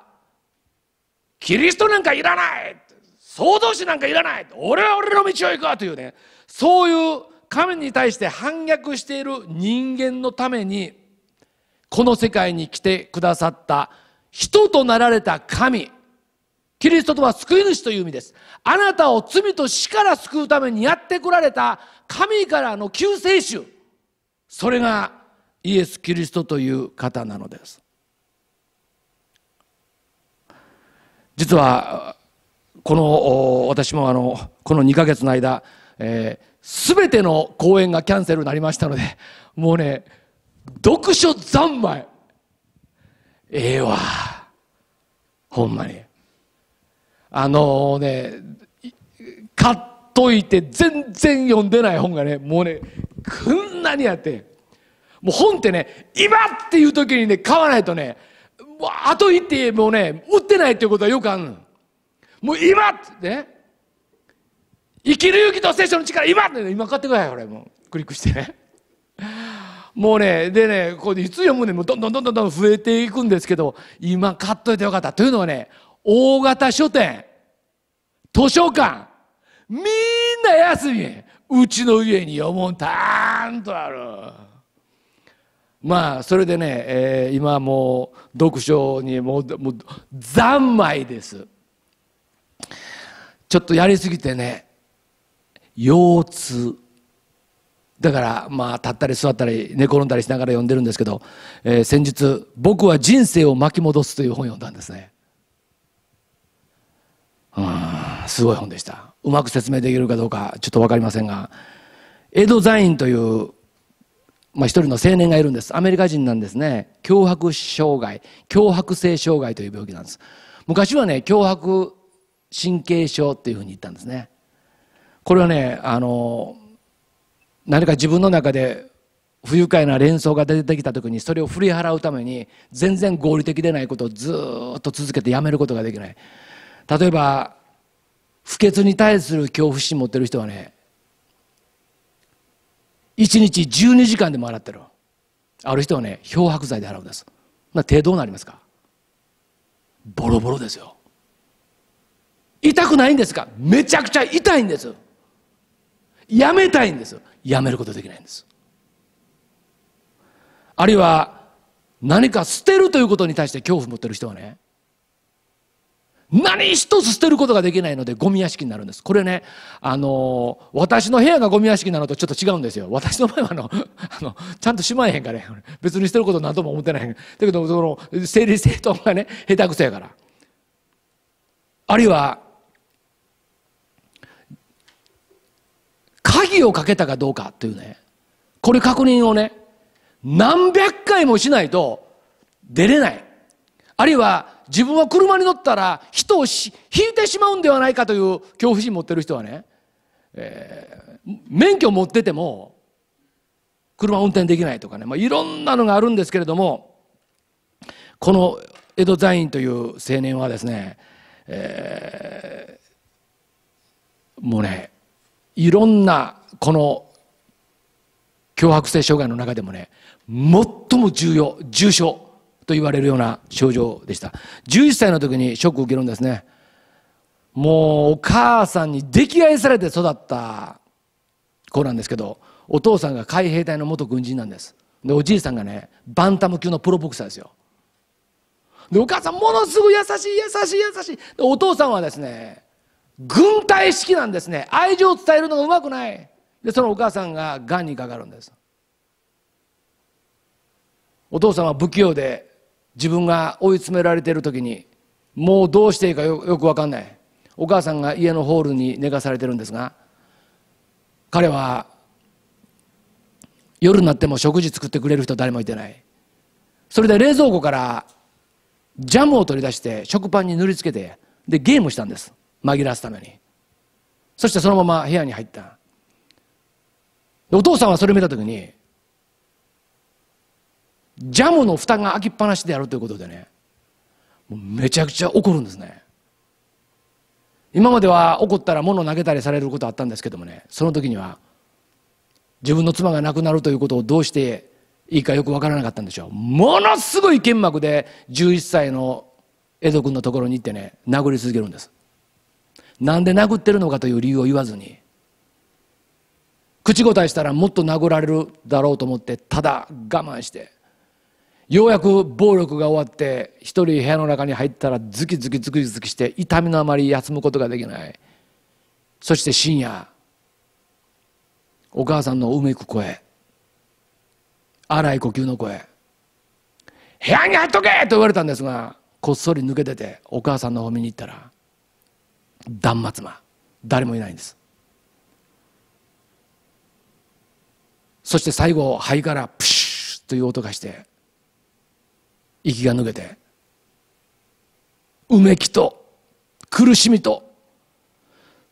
Speaker 1: キリストなんかいらない創造主なんかいらない俺は俺の道を行くわというねそういう神に対して反逆している人間のためにこの世界に来てくださった人となられた神キリストとは救い主という意味です。あなたを罪と死から救うためにやってこられた神からの救世主。それがイエス・キリストという方なのです。実は、この、私もあの、この2ヶ月の間、えー、ての講演がキャンセルになりましたので、もうね、読書三昧。ええー、わ。ほんまに。あのね買っといて全然読んでない本がねもうねこんなにあってもう本ってね今っていう時にね買わないとねもうあと行ってもうね売ってないっていうことはよくあるのもう今ってね生きる勇気と聖書の力今って、ね、今買ってくださいこれもうクリックしてねもうね、でね、これいつ読むね、もうどんどんどんどんどん増えていくんですけど、今買っといてよかった。というのはね、大型書店。図書館みんな休みうちの家に読もんたんとあるまあそれでね、えー、今もう読書にもうもう三昧ですちょっとやりすぎてね腰痛だからまあ立ったり座ったり寝転んだりしながら読んでるんですけど、えー、先日「僕は人生を巻き戻す」という本を読んだんですね。うんすごい本でしたうまく説明できるかどうかちょっと分かりませんがエド・ザインというまあ、一人の青年がいるんですアメリカ人なんですね脅迫障害脅迫性障害という病気なんです昔はね脅迫神経症っていうふうに言ったんですねこれはねあの何か自分の中で不愉快な連想が出てきた時にそれを振り払うために全然合理的でないことをずっと続けてやめることができない例えば不潔に対する恐怖心持ってる人はね1日12時間でも洗ってるある人はね漂白剤で洗うんですな手どうなりますかボロボロですよ痛くないんですかめちゃくちゃ痛いんですやめたいんですやめることできないんですあるいは何か捨てるということに対して恐怖を持ってる人はね何一つ捨てることができないのでゴミ屋敷になるんです。これね、あのー、私の部屋がゴミ屋敷なのとちょっと違うんですよ。私の場合はあの、あの、ちゃんとしまえへんからね。別に捨てることなんとも思ってない。だけど、その、整理整頓がね、下手くそやから。あるいは、鍵をかけたかどうかというね、これ確認をね、何百回もしないと出れない。あるいは、自分は車に乗ったら人を引いてしまうんではないかという恐怖心持ってる人はね、えー、免許持ってても車運転できないとかね、まあ、いろんなのがあるんですけれどもこの江戸座院という青年はですね、えー、もうねいろんなこの脅迫性障害の中でもね最も重要重症と言われるような症状でした。11歳の時にショックを受けるんですね。もうお母さんに溺愛されて育った子なんですけど、お父さんが海兵隊の元軍人なんです。で、おじいさんがね、バンタム級のプロボクサーですよ。で、お母さんものすごい優しい優しい優しい。で、お父さんはですね、軍隊式なんですね。愛情を伝えるのがうまくない。で、そのお母さんが癌にかかるんです。お父さんは不器用で自分が追い詰められている時にもうどうしていいかよよく分かんないお母さんが家のホールに寝かされてるんですが彼は夜になっても食事作ってくれる人誰もいてないそれで冷蔵庫からジャムを取り出して食パンに塗りつけてでゲームしたんです紛らわすためにそしてそのまま部屋に入ったお父さんはそれ見た時にジャムの蓋が開きっぱなしであるということでねめちゃくちゃ怒るんですね今までは怒ったら物を投げたりされることあったんですけどもねその時には自分の妻が亡くなるということをどうしていいかよく分からなかったんでしょうものすごい剣幕で11歳の江戸君のところに行ってね殴り続けるんですなんで殴ってるのかという理由を言わずに口答えしたらもっと殴られるだろうと思ってただ我慢してようやく暴力が終わって一人部屋の中に入ったらズキズキズキズキして痛みのあまり休むことができないそして深夜お母さんのうめく声荒い呼吸の声「部屋に入っとけ!」と言われたんですがこっそり抜けててお母さんの方見に行ったら断末魔誰もいないんですそして最後肺からプシュッという音がして息が抜けてうめきと苦しみと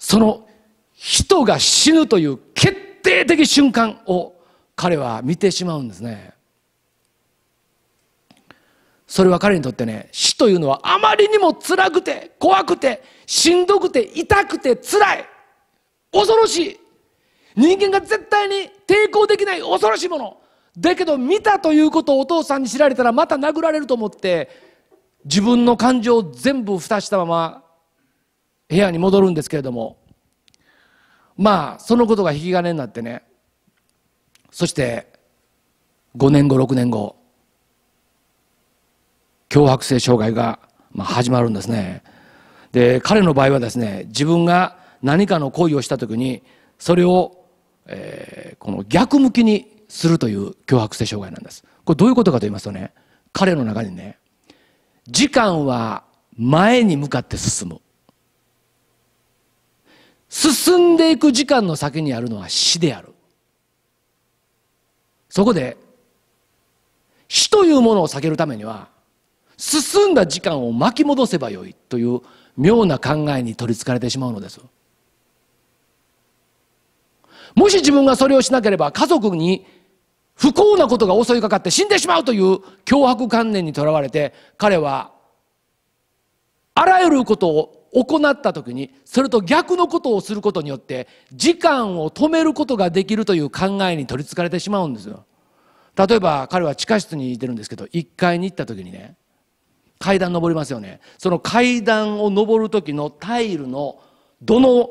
Speaker 1: その人が死ぬという決定的瞬間を彼は見てしまうんですねそれは彼にとってね死というのはあまりにも辛くて怖くてしんどくて痛くて辛い恐ろしい人間が絶対に抵抗できない恐ろしいものだけど見たということをお父さんに知られたらまた殴られると思って自分の感情を全部蓋したまま部屋に戻るんですけれどもまあそのことが引き金になってねそして5年後6年後強迫性障害が始まるんですねで彼の場合はですね自分が何かの行為をした時にそれを、えー、この逆向きにするという脅迫性障害なんです。これどういうことかと言いますとね、彼の中にね、時間は前に向かって進む。進んでいく時間の先にあるのは死である。そこで、死というものを避けるためには、進んだ時間を巻き戻せばよいという妙な考えに取りつかれてしまうのです。もし自分がそれをしなければ家族に不幸なことが襲いかかって死んでしまうという脅迫観念にとらわれて彼はあらゆることを行った時にそれと逆のことをすることによって時間を止めることができるという考えに取りつかれてしまうんですよ。例えば彼は地下室にいてるんですけど1階に行った時にね階段登りますよねその階段を登る時のタイルのどの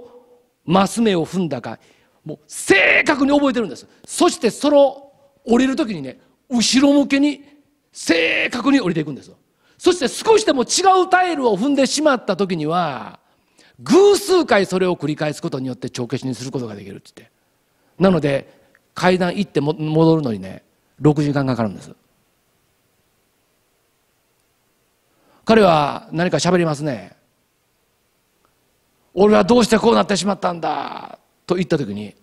Speaker 1: マス目を踏んだかもう正確に覚えてるんですそしてその降りる時にね後ろ向けに正確に降りていくんですよそして少しでも違うタイルを踏んでしまった時には偶数回それを繰り返すことによって帳消しにすることができるって言ってなので階段行っても戻るのにね6時間かかるんです彼は何か喋りますね俺はどうしてこうなってしまったんだと言った時に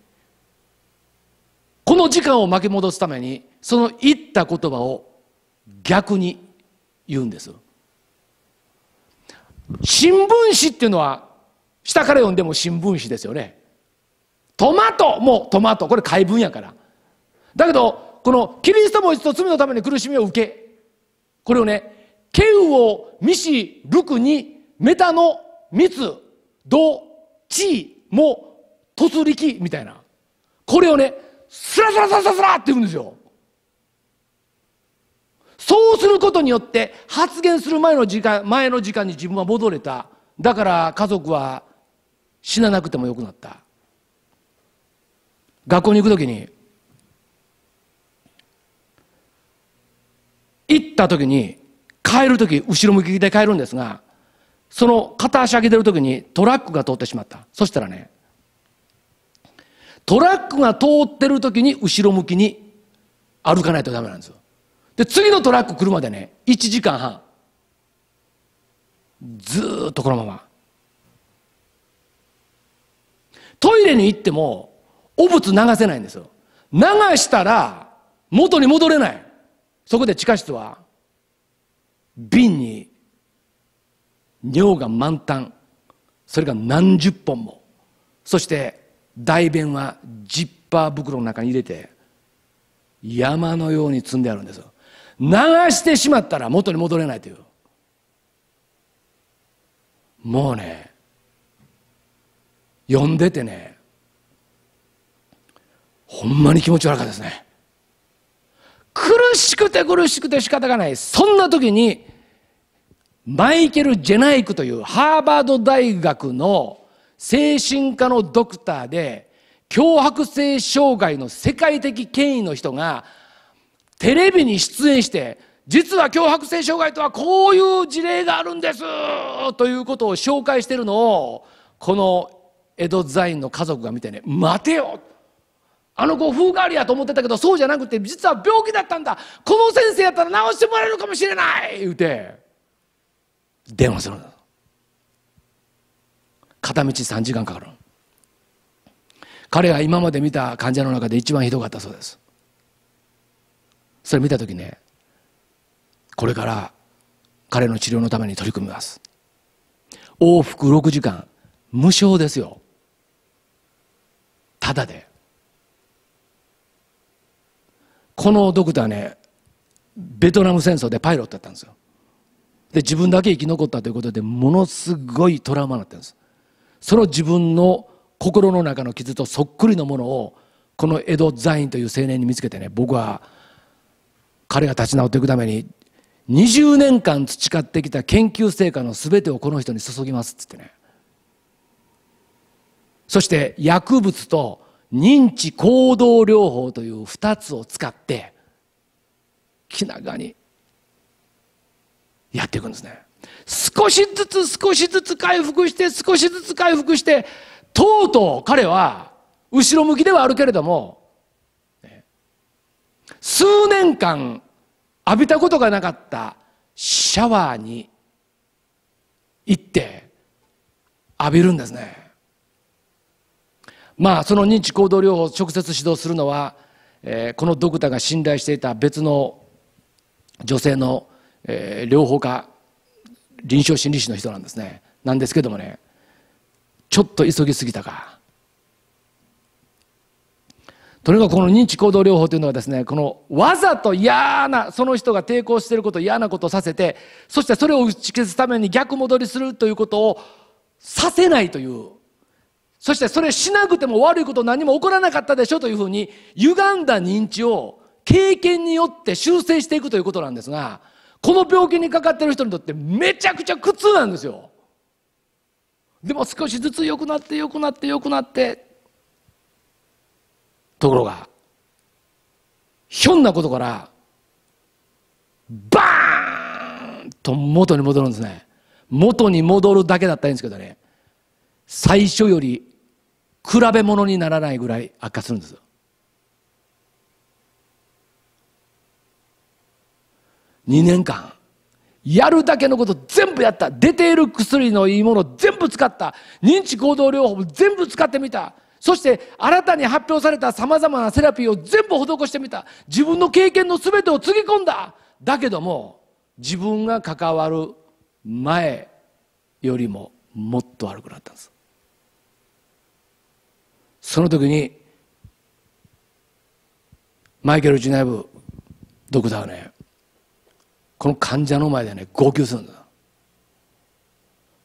Speaker 1: この時間を巻き戻すためにその言った言葉を逆に言うんです新聞紙っていうのは下から読んでも新聞紙ですよねトマトもトマトこれ怪文やからだけどこのキリストも一度罪のために苦しみを受けこれをねケウをミシルクにメタのツドチトもリキみたいなこれをねスラスラスラスラって言うんですよそうすることによって発言する前の時間前の時間に自分は戻れただから家族は死ななくてもよくなった学校に行く時に行った時に帰る時後ろ向きで帰るんですがその片足上げてる時にトラックが通ってしまったそしたらねトラックが通ってる時に後ろ向きに歩かないとダメなんですよで次のトラック来るまでね1時間半ずっとこのままトイレに行っても汚物流せないんですよ流したら元に戻れないそこで地下室は瓶に尿が満タンそれが何十本もそして大便はジッパー袋の中に入れて山のように積んであるんですよ流してしまったら元に戻れないというもうね読んでてねほんまに気持ち悪かったですね苦しくて苦しくて仕方がないそんな時にマイケル・ジェナイクというハーバード大学の精神科のドクターで強迫性障害の世界的権威の人がテレビに出演して実は強迫性障害とはこういう事例があるんですということを紹介してるのをこの江戸座院の家族が見てね「待てよ!」あの子風変わりやと思ってたけどそうじゃなくて実は病気だったんだこの先生やったら治してもらえるかもしれない言うて電話するの。片道3時間かかる彼は今まで見た患者の中で一番ひどかったそうですそれ見た時ねこれから彼の治療のために取り組みます往復6時間無償ですよただでこのドクターねベトナム戦争でパイロットだったんですよで自分だけ生き残ったということでものすごいトラウマになってるんですその自分の心の中の傷とそっくりのものをこの江戸在院という青年に見つけてね僕は彼が立ち直っていくために20年間培ってきた研究成果の全てをこの人に注ぎますっつってねそして薬物と認知行動療法という2つを使って気長にやっていくんですね少しずつ少しずつ回復して少しずつ回復してとうとう彼は後ろ向きではあるけれども数年間浴びたことがなかったシャワーに行って浴びるんですねまあその認知行動療法を直接指導するのは、えー、このドクターが信頼していた別の女性の、えー、療法家臨床心理士の人なんですねなんですけどもねちょっと急ぎすぎたかとにかくこの認知行動療法というのはですねこのわざと嫌なその人が抵抗していること嫌なことをさせてそしてそれを打ち消すために逆戻りするということをさせないというそしてそれしなくても悪いこと何も起こらなかったでしょというふうに歪んだ認知を経験によって修正していくということなんですがこの病気にかかってる人にとってめちゃくちゃ苦痛なんですよでも少しずつ良くなって良くなって良くなってところがひょんなことからバーンと元に戻るんですね元に戻るだけだったんですけどね最初より比べ物にならないぐらい悪化するんです2年間やるだけのこと全部やった出ている薬のいいもの全部使った認知行動療法全部使ってみたそして新たに発表されたさまざまなセラピーを全部施してみた自分の経験の全てをつぎ込んだだけども自分が関わる前よりももっと悪くなったんですその時にマイケル・ジュナイブドクターねこの患者の前でね号泣するんだ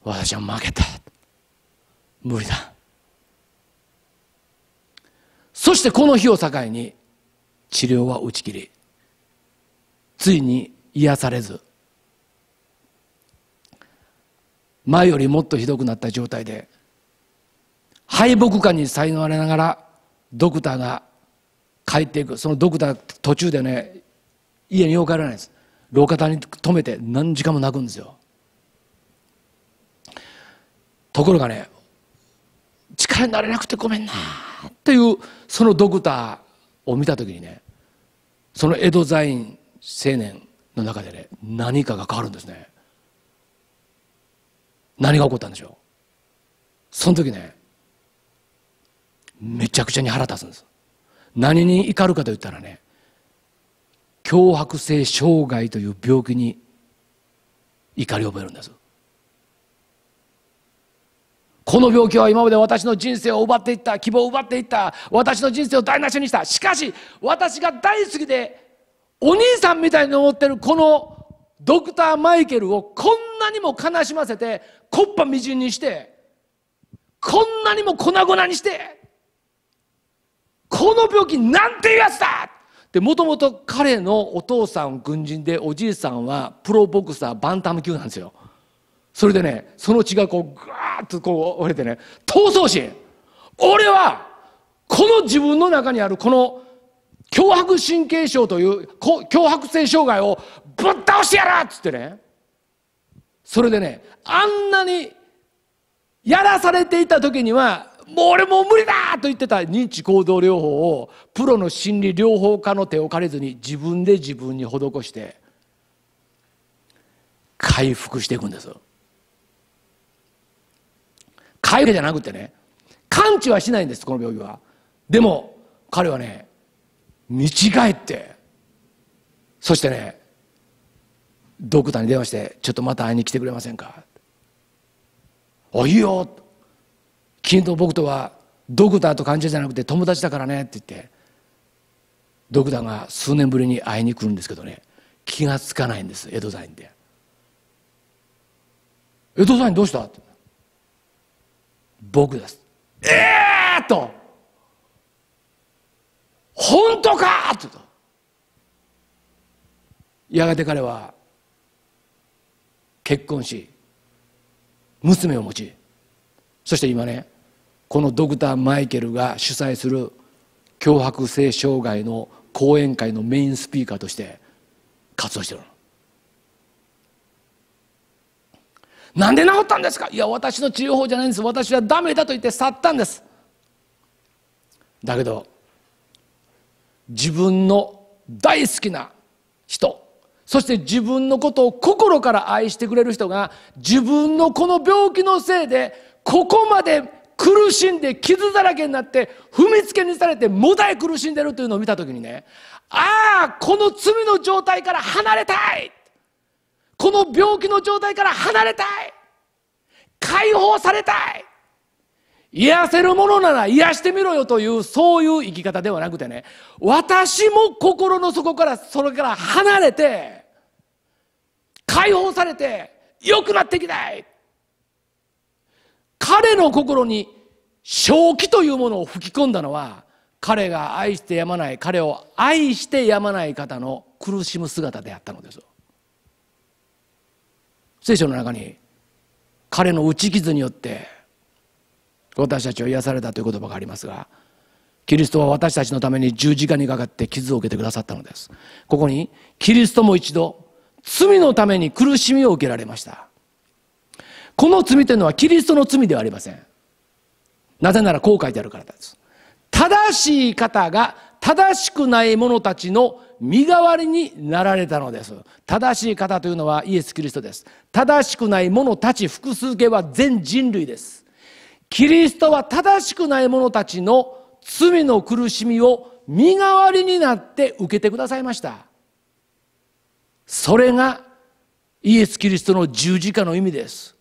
Speaker 1: 私は負けた無理だそしてこの日を境に治療は打ち切りついに癒されず前よりもっとひどくなった状態で敗北感に苛まれながらドクターが帰っていくそのドクター途中でね家によう帰らないです廊下に止めて何時間も泣くんですよところがね力になれなくてごめんなっていうそのドクターを見た時にねその江戸在院青年の中でね何かが変わるんですね何が起こったんでしょうその時ねめちゃくちゃに腹立つんです何に怒るかと言ったらね脅迫性障害という病気に怒りを覚えるんですこの病気は今まで私の人生を奪っていった希望を奪っていった私の人生を台無しにしたしかし私が大好きでお兄さんみたいに思ってるこのドクター・マイケルをこんなにも悲しませてこっぱみじんにしてこんなにも粉々にしてこの病気なんていうやつだでもともと彼のお父さん軍人でおじいさんはプロボクサーバンタム級なんですよそれでねその血がこうぐーッとこう折れてね闘争心俺はこの自分の中にあるこの脅迫神経症という脅迫性障害をぶっ倒してやるっつってねそれでねあんなにやらされていた時にはもう俺もう無理だと言ってた認知行動療法をプロの心理療法家の手を借りずに自分で自分に施して回復していくんです回復じゃなくてね完治はしないんですこの病気はでも彼はね見違えてそしてねドクターに電話して「ちょっとまた会いに来てくれませんか?」「あいいよ」君と僕とはドクターと患者じゃなくて友達だからねって言ってドクターが数年ぶりに会いに来るんですけどね気がつかないんです江戸座院で「江戸座院どうした?」って「僕です」ええー、と「本当か!」って言うとやがて彼は結婚し娘を持ちそして今ねこのドクター・マイケルが主催する脅迫性障害の講演会のメインスピーカーとして活動してるの。なんで治ったんですかいや私の治療法じゃないんです私はダメだと言って去ったんですだけど自分の大好きな人そして自分のことを心から愛してくれる人が自分のこの病気のせいでここまで苦しんで傷だらけになって踏みつけにされてもだえ苦しんでるというのを見た時にねああこの罪の状態から離れたいこの病気の状態から離れたい解放されたい癒せるものなら癒してみろよというそういう生き方ではなくてね私も心の底からそれから離れて解放されて良くなってきたい彼の心に正気というものを吹き込んだのは彼が愛してやまない彼を愛してやまない方の苦しむ姿であったのです聖書の中に彼の打ち傷によって私たちを癒されたという言葉がありますがキリストは私たちのために十字架にかかって傷を受けてくださったのですここにキリストも一度罪のために苦しみを受けられましたこの罪というのはキリストの罪ではありません。なぜならこう書いてあるからです。正しい方が正しくない者たちの身代わりになられたのです。正しい方というのはイエス・キリストです。正しくない者たち複数形は全人類です。キリストは正しくない者たちの罪の苦しみを身代わりになって受けてくださいました。それがイエス・キリストの十字架の意味です。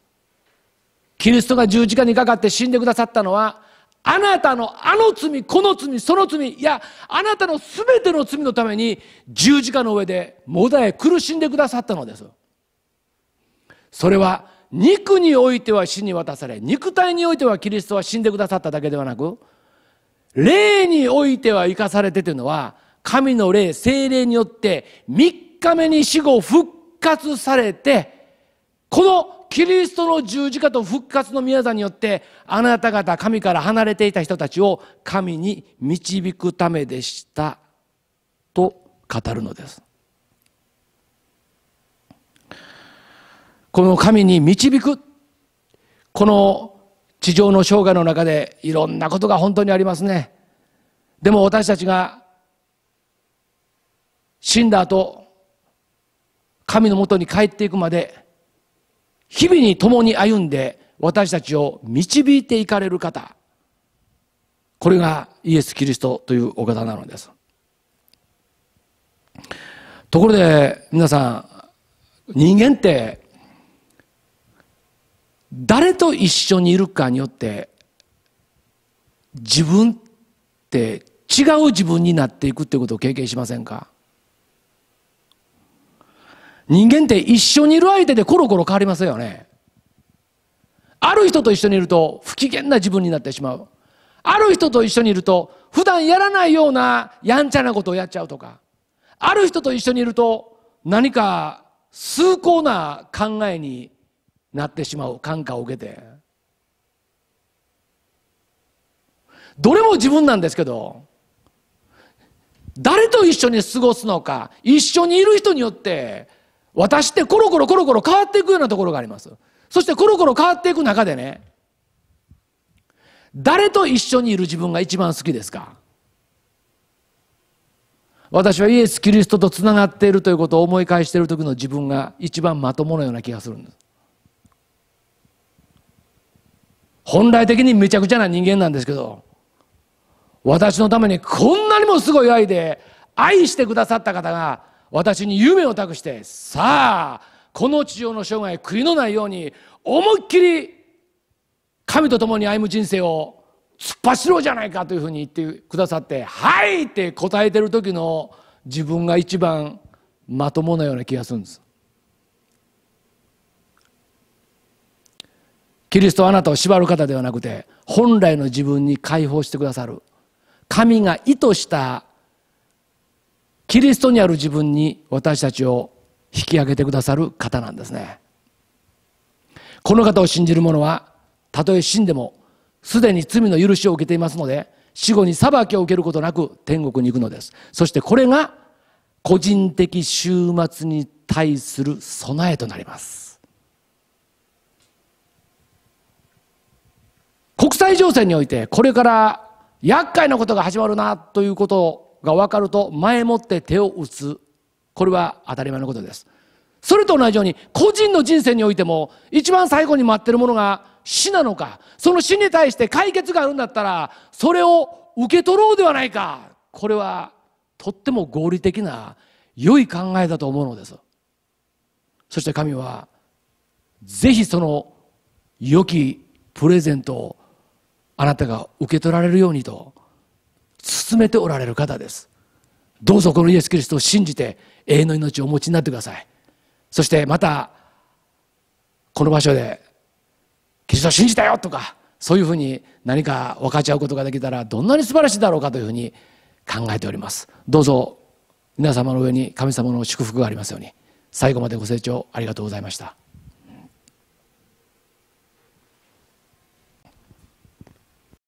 Speaker 1: キリストが十字架にかかって死んでくださったのは、あなたのあの罪、この罪、その罪、いや、あなたの全ての罪のために十字架の上でもだえ苦しんでくださったのです。それは肉においては死に渡され、肉体においてはキリストは死んでくださっただけではなく、霊においては生かされてというのは、神の霊、精霊によって三日目に死後復活されて、このキリストの十字架と復活の宮座によってあなた方神から離れていた人たちを神に導くためでしたと語るのですこの神に導くこの地上の生涯の中でいろんなことが本当にありますねでも私たちが死んだ後神のもとに帰っていくまで日々に共に歩んで私たちを導いていかれる方これがイエス・キリストというお方なのですところで皆さん人間って誰と一緒にいるかによって自分って違う自分になっていくっていうことを経験しませんか人間って一緒にいる相手でコロコロ変わりますよね。ある人と一緒にいると不機嫌な自分になってしまう。ある人と一緒にいると普段やらないようなやんちゃなことをやっちゃうとか。ある人と一緒にいると何か崇高な考えになってしまう感化を受けて。どれも自分なんですけど、誰と一緒に過ごすのか、一緒にいる人によって私ってコロコロコロコロ変わっていくようなところがありますそしてコロコロ変わっていく中でね誰と一緒にいる自分が一番好きですか私はイエス・キリストとつながっているということを思い返している時の自分が一番まともなような気がするんです本来的にめちゃくちゃな人間なんですけど私のためにこんなにもすごい愛で愛してくださった方が私に夢を託してさあこの地上の生涯悔いのないように思いっきり神と共に歩む人生を突っ走ろうじゃないかというふうに言ってくださって「はい!」って答えてる時の自分が一番まともなような気がするんです。キリストはあなたを縛る方ではなくて本来の自分に解放してくださる神が意図したキリストにある自分に私たちを引き上げてくださる方なんですね。この方を信じる者は、たとえ死んでも、すでに罪の許しを受けていますので、死後に裁きを受けることなく天国に行くのです。そしてこれが、個人的終末に対する備えとなります。国際情勢において、これから厄介なことが始まるなということをが分かると前もって手を打つこれは当たり前のことですそれと同じように個人の人生においても一番最後に待ってるものが死なのかその死に対して解決があるんだったらそれを受け取ろうではないかこれはとっても合理的な良い考えだと思うのですそして神はぜひその良きプレゼントをあなたが受け取られるようにと進めておられる方ですどうぞこのイエス・キリストを信じて永遠の命をお持ちになってくださいそしてまたこの場所で「キリストを信じたよ」とかそういうふうに何か分かち合うことができたらどんなに素晴らしいだろうかというふうに考えておりますどうぞ皆様の上に神様の祝福がありますように最後までご清聴ありがとうございました